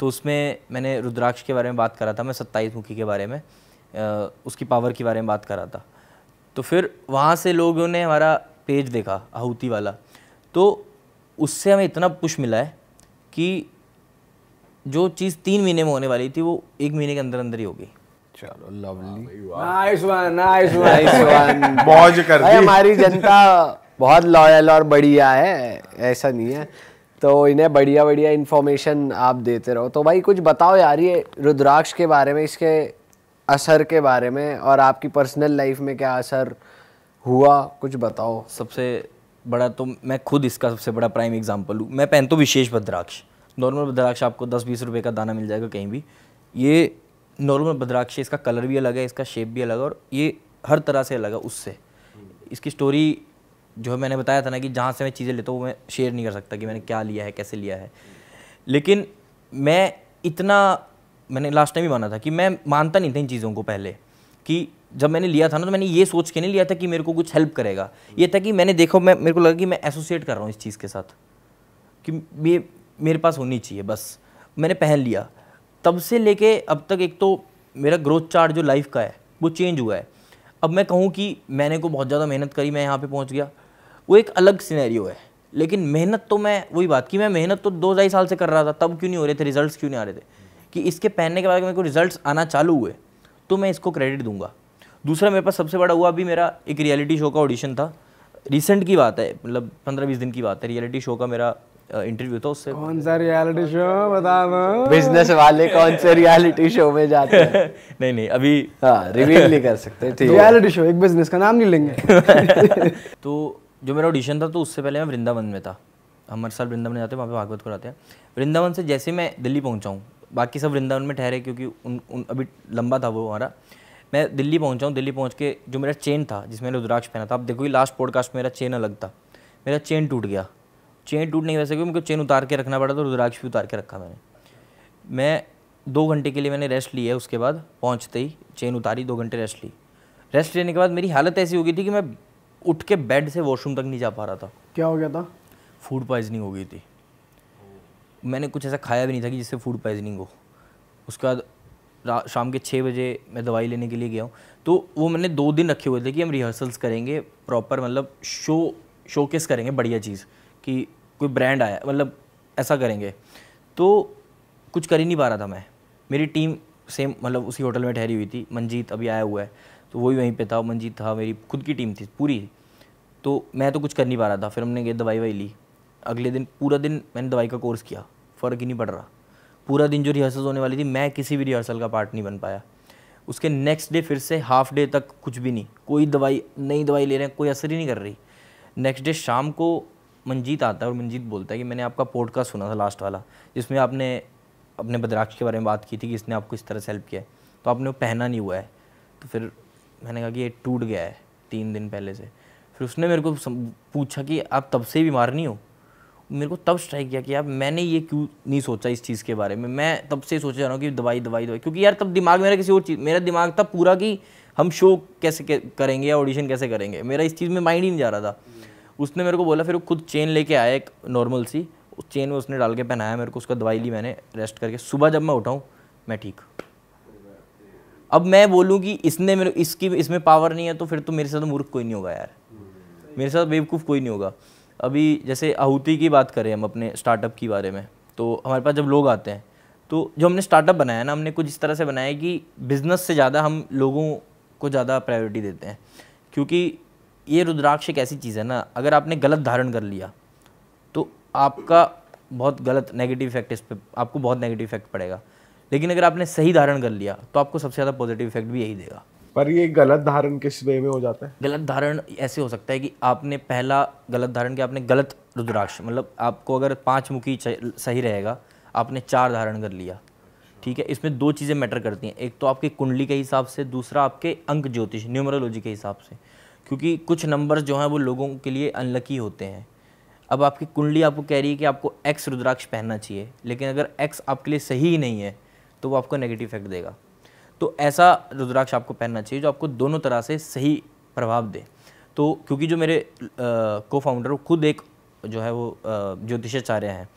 तो उसमें मैंने रुद्राक्ष के बारे में बात करा था मैं सत्ताईस मुखी के बारे में उसकी पावर के बारे में बात करा था तो फिर वहाँ से लोगों ने हमारा पेज देखा आहूति वाला तो उससे हमें इतना पुश मिला है कि जो चीज़ तीन महीने में होने वाली थी वो एक महीने के अंदर अंदर ही हो गई चलो lovely nice one nice one nice one मौज कर दी हमारी जनता बहुत लॉयल और बढ़िया है ऐसा नहीं है तो इन्हें बढ़िया बढ़िया इन्फॉर्मेशन आप देते रहो तो भाई कुछ बताओ यार ये रुद्राक्ष के बारे में इसके असर के बारे में और आपकी पर्सनल लाइफ में क्या असर हुआ कुछ बताओ सबसे बड़ा तो मैं खुद इसका सबसे बड़ा प्राइम एग्जाम्पल हूँ मैं पहन तो विशेष भद्राक्ष नॉर्मल भद्राक्ष आपको दस बीस रुपये का दाना मिल जाएगा कहीं भी ये नॉर्मल बद्राक्षी इसका कलर भी अलग है इसका शेप भी अलग है और ये हर तरह से अलग है उससे इसकी स्टोरी जो मैंने बताया था ना कि जहाँ से मैं चीज़ें लेता हूँ वो मैं शेयर नहीं कर सकता कि मैंने क्या लिया है कैसे लिया है लेकिन मैं इतना मैंने लास्ट टाइम ही माना था कि मैं मानता नहीं था इन चीज़ों को पहले कि जब मैंने लिया था ना तो मैंने ये सोच के नहीं लिया था कि मेरे को कुछ हेल्प करेगा ये था कि मैंने देखो मैं मेरे को लगा कि मैं एसोसिएट कर रहा हूँ इस चीज़ के साथ कि ये मेरे पास होनी चाहिए बस मैंने पहन लिया तब से लेके अब तक एक तो मेरा ग्रोथ चार्ट जो लाइफ का है वो चेंज हुआ है अब मैं कहूँ कि मैंने को बहुत ज़्यादा मेहनत करी मैं यहाँ पे पहुँच गया वो एक अलग सिनेरियो है लेकिन मेहनत तो मैं वही बात की मैं मेहनत तो दो ढाई साल से कर रहा था तब क्यों नहीं हो रहे थे रिजल्ट क्यों नहीं आ रहे थे कि इसके पहनने के बाद मेरे को रिजल्ट आना चालू हुए तो मैं इसको क्रेडिट दूंगा दूसरा मेरे पास सबसे बड़ा हुआ अभी मेरा एक रियलिटी शो का ऑडिशन था रिसेंट की बात है मतलब पंद्रह बीस दिन की बात है रियलिटी शो का मेरा इंटरव्यू था तो उससे कौन सा रियलिटी शो बता बिजनेस वाले कौन से रियलिटी शो में जाते हैं नहीं नहीं अभी हाँ रिवील नहीं कर सकते ठीक रियलिटी शो एक बिजनेस का नाम नहीं लेंगे तो जो मेरा ऑडिशन था तो उससे पहले मैं वृंदावन में था हम हर साल वृंदावन जाते हैं वहाँ पे भागवत कराते हैं वृंदावन से जैसे मैं दिल्ली पहुँचा हूँ बाकी सब वृंदावन में ठहरे क्योंकि उन, उन अभी लंबा था वो हमारा मैं दिल्ली पहुँचा हूँ दिल्ली पहुँच के जो मेरा चेन था जिसमें मैंने रुद्राक्ष पहना था आप देखो ये लास्ट पॉडकास्ट मेरा चेन अलग था मेरा चेन टूट गया चेन टूट नहीं रह सके मुझे चेन उतार के रखना पड़ा था रुद्राक्ष भी उतार के रखा मैंने मैं दो घंटे के लिए मैंने रेस्ट लिया उसके बाद पहुँचते ही चेन उतारी दो घंटे रेस्ट ली रेस्ट लेने के बाद मेरी हालत ऐसी हो गई थी कि मैं उठ के बेड से वॉशरूम तक नहीं जा पा रहा था क्या हो गया था फूड पॉइजनिंग हो गई थी मैंने कुछ ऐसा खाया भी नहीं था कि जिससे फूड पॉइजनिंग हो उसके बाद शाम के छः बजे मैं दवाई लेने के लिए गया हूँ तो वो मैंने दो दिन रखे हुए थे कि हम रिहर्सल्स करेंगे प्रॉपर मतलब शो शोकेस करेंगे बढ़िया चीज़ कि कोई ब्रांड आया मतलब ऐसा करेंगे तो कुछ कर ही नहीं पा रहा था मैं मेरी टीम सेम मतलब उसी होटल में ठहरी हुई थी मंजीत अभी आया हुआ है तो वो भी वहीं पे था मंजीत था मेरी खुद की टीम थी पूरी तो मैं तो कुछ कर नहीं पा रहा था फिर हमने ये दवाई वाई ली अगले दिन पूरा दिन मैंने दवाई का कोर्स किया फ़र्क ही नहीं पड़ रहा पूरा दिन जो रिहर्सल होने वाली थी मैं किसी भी रिहर्सल का पार्ट नहीं बन पाया उसके नेक्स्ट डे फिर से हाफ डे तक कुछ भी नहीं कोई दवाई नई दवाई ले रहे हैं कोई असर ही नहीं कर रही नेक्स्ट डे शाम को मंजीत आता है और मंजीत बोलता है कि मैंने आपका पॉडकास्ट सुना था लास्ट वाला जिसमें आपने अपने बदराक्ष के बारे में बात की थी कि इसने आपको इस तरह से हेल्प किया है तो आपने वो पहना नहीं हुआ है तो फिर मैंने कहा कि ये टूट गया है तीन दिन पहले से फिर उसने मेरे को पूछा कि आप तब से बीमार नहीं हो मेरे को तब स्ट्राइक किया कि यार मैंने ये क्यों नहीं सोचा इस चीज़ के बारे में मैं तब से सोच रहा हूँ कि दवाई दवाई दवाई क्योंकि यार तब दिमाग मेरा किसी और चीज़ मेरा दिमाग था पूरा कि हम शो कैसे करेंगे या ऑडिशन कैसे करेंगे मेरा इस चीज़ में माइंड ही नहीं जा रहा था उसने मेरे को बोला फिर वो खुद चेन लेके आया एक नॉर्मल सी उस चेन में उसने डाल के पहनाया मेरे को उसका दवाई ली मैंने रेस्ट करके सुबह जब मैं उठाऊँ मैं ठीक अब मैं बोलूँ कि इसने मेरे इसकी इसमें पावर नहीं है तो फिर तो मेरे साथ मूर्ख कोई नहीं होगा यार मेरे साथ बेवकूफ़ कोई नहीं होगा अभी जैसे आहूति की बात करें हम अपने स्टार्टअप के बारे में तो हमारे पास जब लोग आते हैं तो जो हमने स्टार्टअप बनाया ना हमने कुछ इस तरह से बनाया कि बिज़नेस से ज़्यादा हम लोगों को ज़्यादा प्रायोरिटी देते हैं क्योंकि ये रुद्राक्ष एक ऐसी चीज़ है ना अगर आपने गलत धारण कर लिया तो आपका बहुत गलत नेगेटिव इफेक्ट इस पर आपको बहुत नेगेटिव इफेक्ट पड़ेगा लेकिन अगर आपने सही धारण कर लिया तो आपको सबसे ज़्यादा पॉजिटिव इफेक्ट भी यही देगा पर ये गलत धारण किस वे में हो जाता है गलत धारण ऐसे हो सकता है कि आपने पहला गलत धारण कि आपने गलत रुद्राक्ष मतलब आपको अगर पाँच मुखी सही रहेगा आपने चार धारण कर लिया ठीक है इसमें दो चीज़ें मैटर करती हैं एक तो आपकी कुंडली के हिसाब से दूसरा आपके अंक ज्योतिष न्यूमरोलॉजी के हिसाब से क्योंकि कुछ नंबर्स जो हैं वो लोगों के लिए अनलकी होते हैं अब आपकी कुंडली आपको कह रही है कि आपको एक्स रुद्राक्ष पहनना चाहिए लेकिन अगर एक्स आपके लिए सही ही नहीं है तो वो आपको नेगेटिव इफेक्ट देगा तो ऐसा रुद्राक्ष आपको पहनना चाहिए जो आपको दोनों तरह से सही प्रभाव दे तो क्योंकि जो मेरे को फाउंडर वो खुद एक जो है वो ज्योतिषाचार्य हैं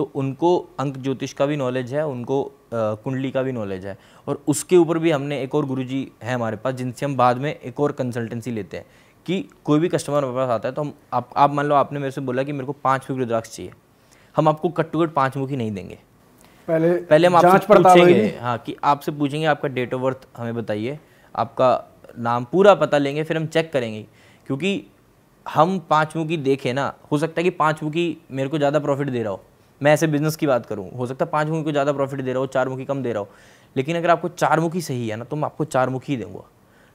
तो उनको अंक ज्योतिष का भी नॉलेज है उनको कुंडली का भी नॉलेज है और उसके ऊपर भी हमने एक और गुरु जी हैं हमारे पास जिनसे हम बाद में एक और कंसल्टेंसी लेते हैं कि कोई भी कस्टमर हमारे पास आता है तो हम आप आप मान लो आपने मेरे से बोला कि मेरे को पाँच मुखी रुद्राक्ष चाहिए हम आपको कट टू कट पाँच मुखी नहीं देंगे पहले पहले हम आपसे पूछेंगे हाँ कि आपसे पूछेंगे आपका डेट ऑफ बर्थ हमें बताइए आपका नाम पूरा पता लेंगे फिर हम चेक करेंगे क्योंकि हम पाँच मुखी देखें ना हो सकता है कि पाँच मुखी मेरे को ज़्यादा प्रॉफिट दे रहा हो मैं ऐसे बिजनेस की बात करूँ हो सकता है पाँच मुखी को ज़्यादा प्रॉफिट दे रहा हो चार मुखी कम दे रहा हो लेकिन अगर आपको चार मुखी सही है ना तो मैं आपको चार मुखी दूंगा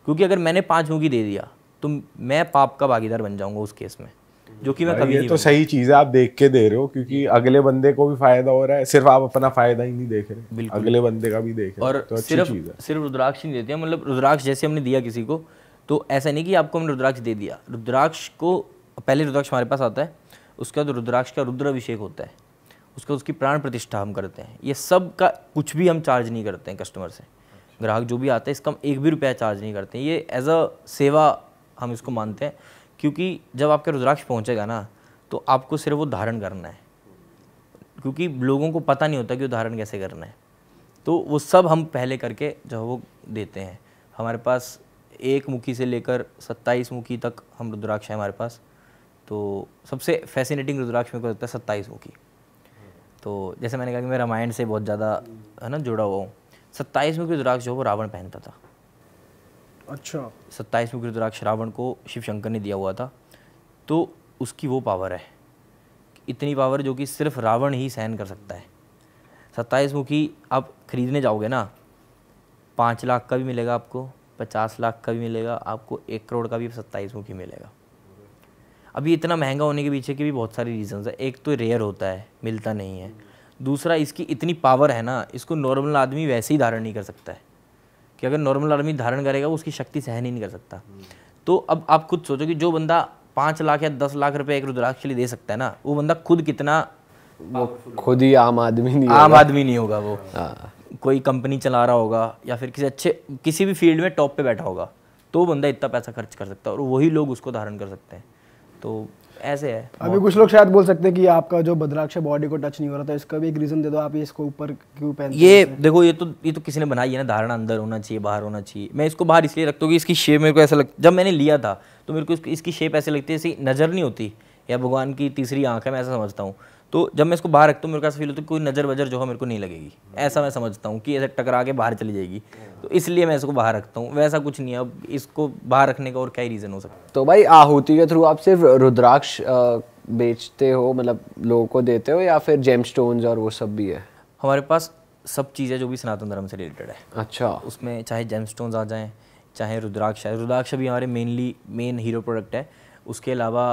क्योंकि अगर मैंने पाँच मुखी दे दिया तो मैं पाप का भागीदार बन जाऊँगा उस केस में जो कि मैं कभी ये तो सही चीज है आप देख के दे रहे हो क्योंकि अगले बंदे को भी फायदा हो रहा है सिर्फ आप अपना फायदा ही नहीं देख रहे अगले बंदे का भी देख रहे और तो सिर्फ सिर्फ रुद्राक्ष नहीं देते हैं मतलब रुद्राक्ष जैसे हमने दिया किसी को तो ऐसा नहीं कि आपको हमने रुद्राक्ष दे दिया रुद्राक्ष को पहले रुद्राक्ष हमारे पास आता है उसके बाद रुद्राक्ष का रुद्राभिषेक होता है उसका उसकी प्राण प्रतिष्ठा हम करते हैं ये सब का कुछ भी हम चार्ज नहीं करते हैं कस्टमर से ग्राहक जो भी आता है इसका हम एक भी रुपया चार्ज नहीं करते हैं ये एज अ सेवा हम इसको मानते हैं क्योंकि जब आपके रुद्राक्ष पहुँचेगा ना तो आपको सिर्फ वो धारण करना है क्योंकि लोगों को पता नहीं होता कि वो धारण कैसे करना है तो वो सब हम पहले करके जो वो देते हैं हमारे पास एक मुखी से लेकर सत्ताईस मुखी तक हम रुद्राक्ष हैं हमारे पास तो सबसे फैसिनेटिंग रुद्राक्ष मेरे को लगता है सत्ताईस मुखी तो जैसे मैंने कहा कि मैं रामायण से बहुत ज़्यादा है ना जुड़ा हुआ हूँ सत्ताईस में रुद्राक्ष जो वो रावण पहनता था अच्छा सत्ताईस में रुद्राक्ष रावण को शिव शंकर ने दिया हुआ था तो उसकी वो पावर है इतनी पावर जो कि सिर्फ रावण ही सहन कर सकता है सत्ताईस मुखी आप खरीदने जाओगे ना पाँच लाख का भी मिलेगा आपको पचास लाख का भी मिलेगा आपको एक करोड़ का भी सत्ताईस मुखी मिलेगा अभी इतना महंगा होने के पीछे के भी बहुत सारे रीजन है एक तो रेयर होता है मिलता नहीं है दूसरा इसकी इतनी पावर है ना इसको नॉर्मल आदमी वैसे ही धारण नहीं कर सकता है कि अगर नॉर्मल आदमी धारण करेगा उसकी शक्ति सहन ही नहीं कर सकता तो अब आप खुद सोचो कि जो बंदा पाँच लाख या दस लाख रुपए एक रुद्राक्ष के लिए दे सकता है ना वो बंदा खुद कितना वो खुद ही आम आदमी नहीं आम आदमी नहीं होगा वो हाँ। कोई कंपनी चला रहा होगा या फिर किसी अच्छे किसी भी फील्ड में टॉप पे बैठा होगा तो बंदा इतना पैसा खर्च कर सकता है और वही लोग उसको धारण कर सकते हैं तो ऐसे है अभी कुछ लोग शायद बोल सकते हैं कि आपका जो बद्राक्ष बॉडी को टच नहीं हो रहा था इसका भी एक रीजन दे दो आप इसको ऊपर क्यों पहनते ये देखो ये तो ये तो किसी ने बनाई है ना धारणा अंदर होना चाहिए बाहर होना चाहिए मैं इसको बाहर इसलिए रखता हूँ कि इसकी शेप मेरे को ऐसा लग जब मैंने लिया था तो मेरे को इसकी शेप ऐसे लगती है ऐसी नज़र नहीं होती या भगवान की तीसरी आँख है मैं ऐसा समझता हूँ तो जब मैं इसको बाहर रखता हूँ मेरे ऐसा फील होता है कोई नज़र वजर जो है मेरे को नहीं लगेगी ऐसा मैं समझता हूँ कि ऐसे टकरा के बाहर चली जाएगी तो इसलिए मैं इसको बाहर रखता हूँ वैसा कुछ नहीं है अब इसको बाहर रखने का और क्या ही रीज़न हो सकता है तो भाई आहूति के थ्रू आप सिर्फ रुद्राक्ष बेचते हो मतलब लोगों को देते हो या फिर जेम और वो सब भी है हमारे पास सब चीज़ें जो भी सनातन धर्म से रिलेटेड है अच्छा उसमें चाहे जेम आ जाएँ चाहे रुद्राक्ष है रुद्राक्ष भी हमारे मेनली मेन हीरो प्रोडक्ट है उसके अलावा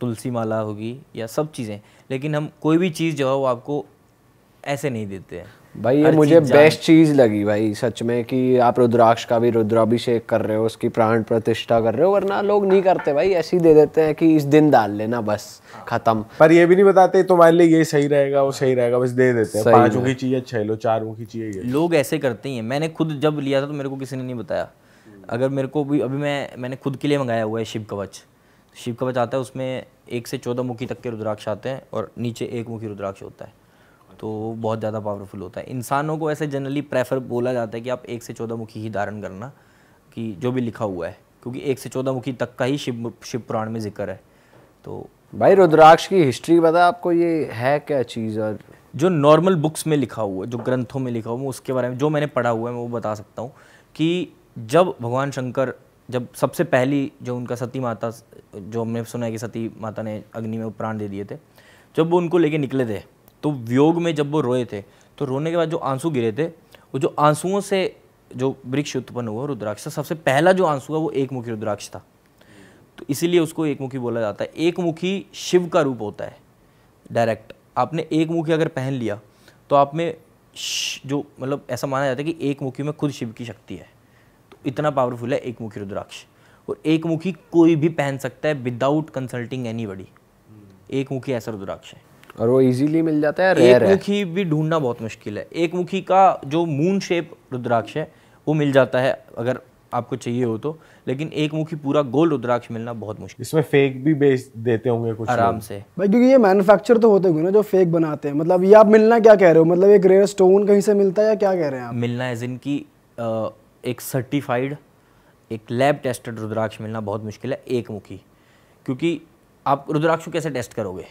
तुलसी माला होगी या सब चीज़ें लेकिन हम कोई भी चीज़ जो है वो आपको ऐसे नहीं देते हैं भाई ये मुझे बेस्ट चीज़ लगी भाई सच में कि आप रुद्राक्ष का भी रुद्राभिषेक कर रहे हो उसकी प्राण प्रतिष्ठा कर रहे हो वरना लोग नहीं करते भाई ऐसे ही दे देते हैं कि इस दिन डाल लेना बस हाँ। खत्म पर ये भी नहीं बताते तुम्हारे लिए ये सही रहेगा वो सही रहेगा बस दे देते हैं पाँचों की चाहिए छह लो चार की चाहिए लोग ऐसे करते ही हैं मैंने खुद जब लिया था तो मेरे को किसी ने नहीं बताया हम्म। अगर मेरे को भी अभी मैं मैंने खुद के लिए मंगाया हुआ है शिव कवच शिव कवच आता है उसमें एक से चौदह मुखी तक के रुद्राक्ष आते हैं और नीचे एक मुखी रुद्राक्ष होता है तो बहुत ज़्यादा पावरफुल होता है इंसानों को ऐसे जनरली प्रेफर बोला जाता है कि आप एक से चौदह मुखी ही धारण करना कि जो भी लिखा हुआ है क्योंकि एक से चौदह मुखी तक का ही शिव शिव पुराण में जिक्र है तो भाई रुद्राक्ष की हिस्ट्री बता आपको ये है क्या चीज़ और जो नॉर्मल बुक्स में लिखा हुआ है जो ग्रंथों में लिखा हुआ है उसके बारे में जो मैंने पढ़ा हुआ है मैं वो बता सकता हूँ कि जब भगवान शंकर जब सबसे पहली जो उनका सती माता जो हमने सुना है कि सती माता ने अग्नि में प्राण दे दिए थे जब वो उनको लेके निकले थे तो व्योग में जब वो रोए थे तो रोने के बाद जो आंसू गिरे थे वो जो आंसुओं से जो वृक्ष उत्पन्न हुआ रुद्राक्ष था सबसे पहला जो आंसू हुआ वो एक मुखी रुद्राक्ष था तो इसीलिए उसको एक मुखी बोला जाता है एक मुखी शिव का रूप होता है डायरेक्ट आपने एक मुखी अगर पहन लिया तो आप में जो मतलब ऐसा माना जाता है कि एक मुखी में खुद शिव की शक्ति है इतना पावरफुल है एकमुखी रुद्राक्ष और एकमुखी कोई भी पहन सकता है विदाउट कंसल्टिंग एनी बडी एकमुखी ऐसा रुद्राक्ष है और वो इजीली मिल जाता है एक है। मुखी भी ढूंढना बहुत मुश्किल है एक मुखी का जो मून शेप रुद्राक्ष है वो मिल जाता है अगर आपको चाहिए हो तो लेकिन एक मुखी पूरा गोल रुद्राक्ष मिलना बहुत मुश्किल इसमें फेक भी बेच देते होंगे कुछ आराम से भाई क्योंकि ये मैन्युफैक्चर तो होते हुए ना जो फेक बनाते हैं मतलब ये आप मिलना क्या कह रहे हो मतलब एक रेयर स्टोन कहीं से मिलता है या क्या कह रहे हैं आप मिलना है जिनकी एक सर्टिफाइड एक लैब टेस्टेड रुद्राक्ष मिलना बहुत मुश्किल है एक मुखी क्योंकि आप रुद्राक्ष को कैसे टेस्ट करोगे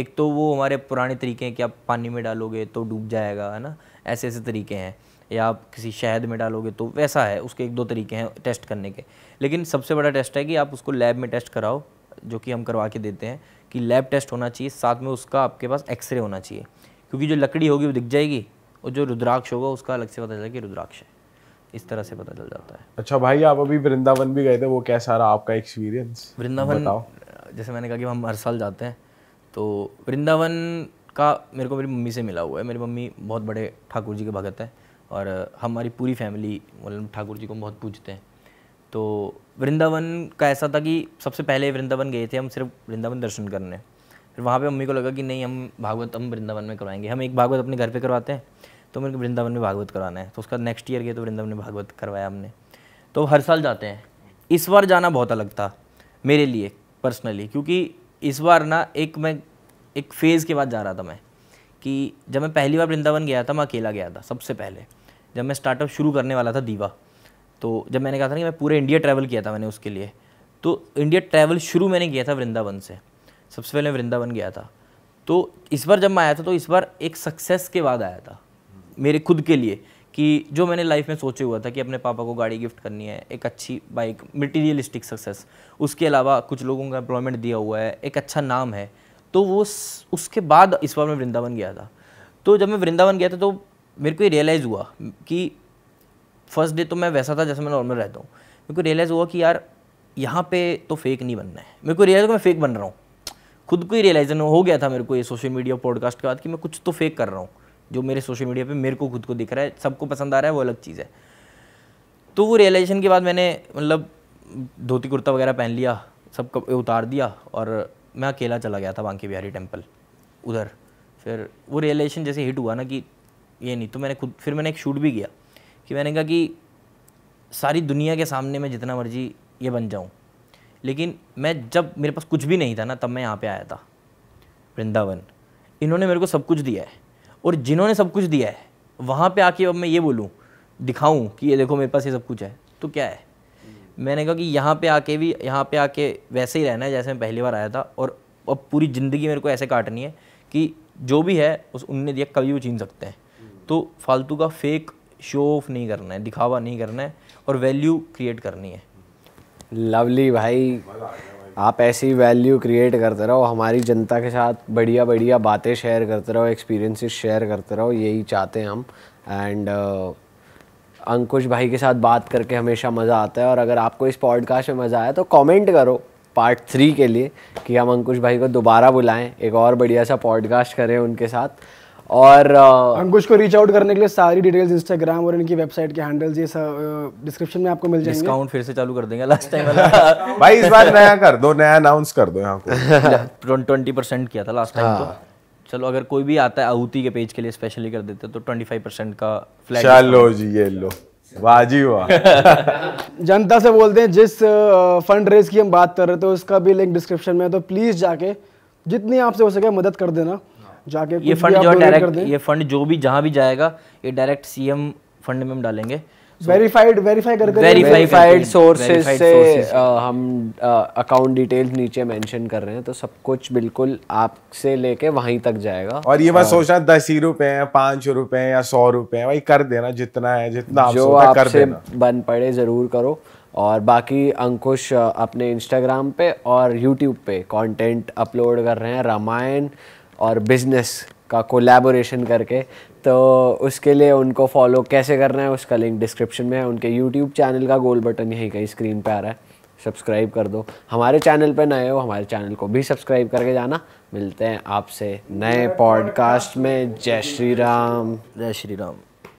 एक तो वो हमारे पुराने तरीके हैं कि आप पानी में डालोगे तो डूब जाएगा है ना ऐसे ऐसे तरीके हैं या आप किसी शहद में डालोगे तो वैसा है उसके एक दो तरीके हैं टेस्ट करने के लेकिन सबसे बड़ा टेस्ट है कि आप उसको लैब में टेस्ट कराओ जो कि हम करवा के देते हैं कि लैब टेस्ट होना चाहिए साथ में उसका आपके पास एक्सरे होना चाहिए क्योंकि जो लकड़ी होगी वो दिख जाएगी और जो रुद्राक्ष होगा उसका अलग से पता चला कि रुद्राक्ष है इस तरह से पता चल जाता है अच्छा भाई आप अभी वृंदावन भी गए थे वो कैसा रहा आपका एक्सपीरियंस वृंदावन जैसे मैंने कहा कि हम हर साल जाते हैं तो वृंदावन का मेरे को मेरी मम्मी से मिला हुआ है मेरी मम्मी बहुत बड़े ठाकुर जी के भगत हैं और हमारी पूरी फैमिली मतलब ठाकुर जी को बहुत पूजते हैं तो वृंदावन का ऐसा था कि सबसे पहले वृंदावन गए थे हम सिर्फ वृंदावन दर्शन करने फिर वहाँ पे मम्मी को लगा कि नहीं हम भागवत हम वृंदावन में करवाएंगे हम एक भागवत अपने घर पे करवाते हैं तो मेरे को वृंदावन में भागवत कराना है तो उसका नेक्स्ट ईयर गए तो वृंदावन में भागवत करवाया हमने तो हर साल जाते हैं इस बार जाना बहुत अलग था मेरे लिए पर्सनली क्योंकि इस बार ना एक मैं एक फ़ेज़ के बाद जा रहा था मैं कि जब मैं पहली बार वृंदावन गया था मैं अकेला गया था सबसे पहले जब मैं स्टार्टअप शुरू करने वाला था दीवा तो जब मैंने कहा था कि मैं पूरे इंडिया ट्रैवल किया था मैंने उसके लिए तो इंडिया ट्रैवल शुरू मैंने किया था वृंदावन से सबसे पहले वृंदावन गया था तो इस बार जब मैं आया था तो इस बार एक सक्सेस के बाद आया था मेरे खुद के लिए कि जो मैंने लाइफ में सोचे हुआ था कि अपने पापा को गाड़ी गिफ्ट करनी है एक अच्छी बाइक मटेरियलिस्टिक सक्सेस उसके अलावा कुछ लोगों का एम्प्लॉयमेंट दिया हुआ है एक अच्छा नाम है तो वो उसके बाद इस बार मैं वृंदावन गया था तो जब मैं वृंदावन गया था तो मेरे को ये रियलाइज़ हुआ कि फर्स्ट डे तो मैं वैसा था जैसे मैं नॉर्मल रहता हूँ मेरे को रियलाइज़ हुआ कि यार यहाँ पे तो फेक नहीं बनना है मेरे को रियलाइज़ मैं फेक बन रहा हूँ खुद को ही रियलाइजन हो गया था मेरे को ये सोशल मीडिया पॉडकास्ट के बाद कि मैं कुछ तो फेक कर रहा हूँ जो मेरे सोशल मीडिया पे मेरे को खुद को दिख रहा है सबको पसंद आ रहा है वो अलग चीज़ है तो वो रियलाइजेशन के बाद मैंने मतलब धोती कुर्ता वगैरह पहन लिया सब उतार दिया और मैं अकेला चला गया था बांके बिहारी टेम्पल उधर फिर वो रियलाइजेशन जैसे हिट हुआ ना कि ये नहीं तो मैंने खुद फिर मैंने एक शूट भी किया कि मैंने कहा कि सारी दुनिया के सामने मैं जितना मर्जी ये बन जाऊँ लेकिन मैं जब मेरे पास कुछ भी नहीं था ना तब मैं यहाँ पे आया था वृंदावन इन्होंने मेरे को सब कुछ दिया है और जिन्होंने सब कुछ दिया है वहाँ पे आके अब मैं ये बोलूँ दिखाऊँ कि ये देखो मेरे पास ये सब कुछ है तो क्या है मैंने कहा कि यहाँ पे आके भी यहाँ पे आके वैसे ही रहना है जैसे मैं पहली बार आया था और अब पूरी ज़िंदगी मेरे को ऐसे काटनी है कि जो भी है उस उनने दिया कभी भी छीन सकते हैं तो फालतू का फेक शो ऑफ नहीं करना है दिखावा नहीं करना है और वैल्यू क्रिएट करनी है लवली भाई आप ऐसी वैल्यू क्रिएट करते रहो हमारी जनता के साथ बढ़िया बढ़िया बातें शेयर करते रहो एक्सपीरियंसेस शेयर करते रहो यही चाहते हैं हम एंड uh, अंकुश भाई के साथ बात करके हमेशा मज़ा आता है और अगर आपको इस पॉडकास्ट में मज़ा आया तो कमेंट करो पार्ट थ्री के लिए कि हम अंकुश भाई को दोबारा बुलाएं एक और बढ़िया सा पॉडकास्ट करें उनके साथ और uh, अंकुश को रीच आउट करने के लिए सारी डिटेल्स इंस्टाग्राम और इनकी वेबसाइट के हैंडल्स ये सब डिस्क्रिप्शन uh, में आपको मिल जाएंगे डिस्काउंट फिर से चालू कर देंगे लास्ट टाइम वाला भाई इस बार नया कर दो नया अनाउंस कर दो यहां को 20 परसेंट किया था लास्ट टाइम तो हाँ। चलो अगर कोई भी आता है आहुति के पेज के लिए स्पेशली कर देते तो 25 का फ्लैग चलो जी ये लो वाजी वाह जनता से बोलते हैं जिस फंड uh, रेज की हम बात कर रहे थे उसका भी लिंक डिस्क्रिप्शन में है तो प्लीज़ जाके जितनी आपसे हो सके मदद कर देना जाके ये फंड जो डायरेक्ट ये फंड जो भी जहाँ भी जाएगा ये डायरेक्ट सीएम फंड में हम डालेंगे वेरीफाइड वेरीफाई कर वेरीफाइड सोर्सेज से uh, हम अकाउंट uh, डिटेल्स नीचे मेंशन कर रहे हैं तो सब कुछ बिल्कुल आपसे लेके वहीं तक जाएगा और ये मैं हाँ। सोच रहा दस ही रुपए हैं पांच रुपए या सौ रुपए वही कर देना जितना है जितना जो आप कर आपसे बन पड़े जरूर करो और बाकी अंकुश uh, अपने इंस्टाग्राम पे और यूट्यूब पे कंटेंट अपलोड कर रहे हैं रामायण और बिज़नेस का कोलैबोरेशन करके तो उसके लिए उनको फॉलो कैसे करना है उसका लिंक डिस्क्रिप्शन में है उनके यूट्यूब चैनल का गोल बटन यहीं कहीं स्क्रीन पर आ रहा है सब्सक्राइब कर दो हमारे चैनल पर नए हो हमारे चैनल को भी सब्सक्राइब करके जाना मिलते हैं आपसे नए पॉडकास्ट में जय श्री राम जय श्री राम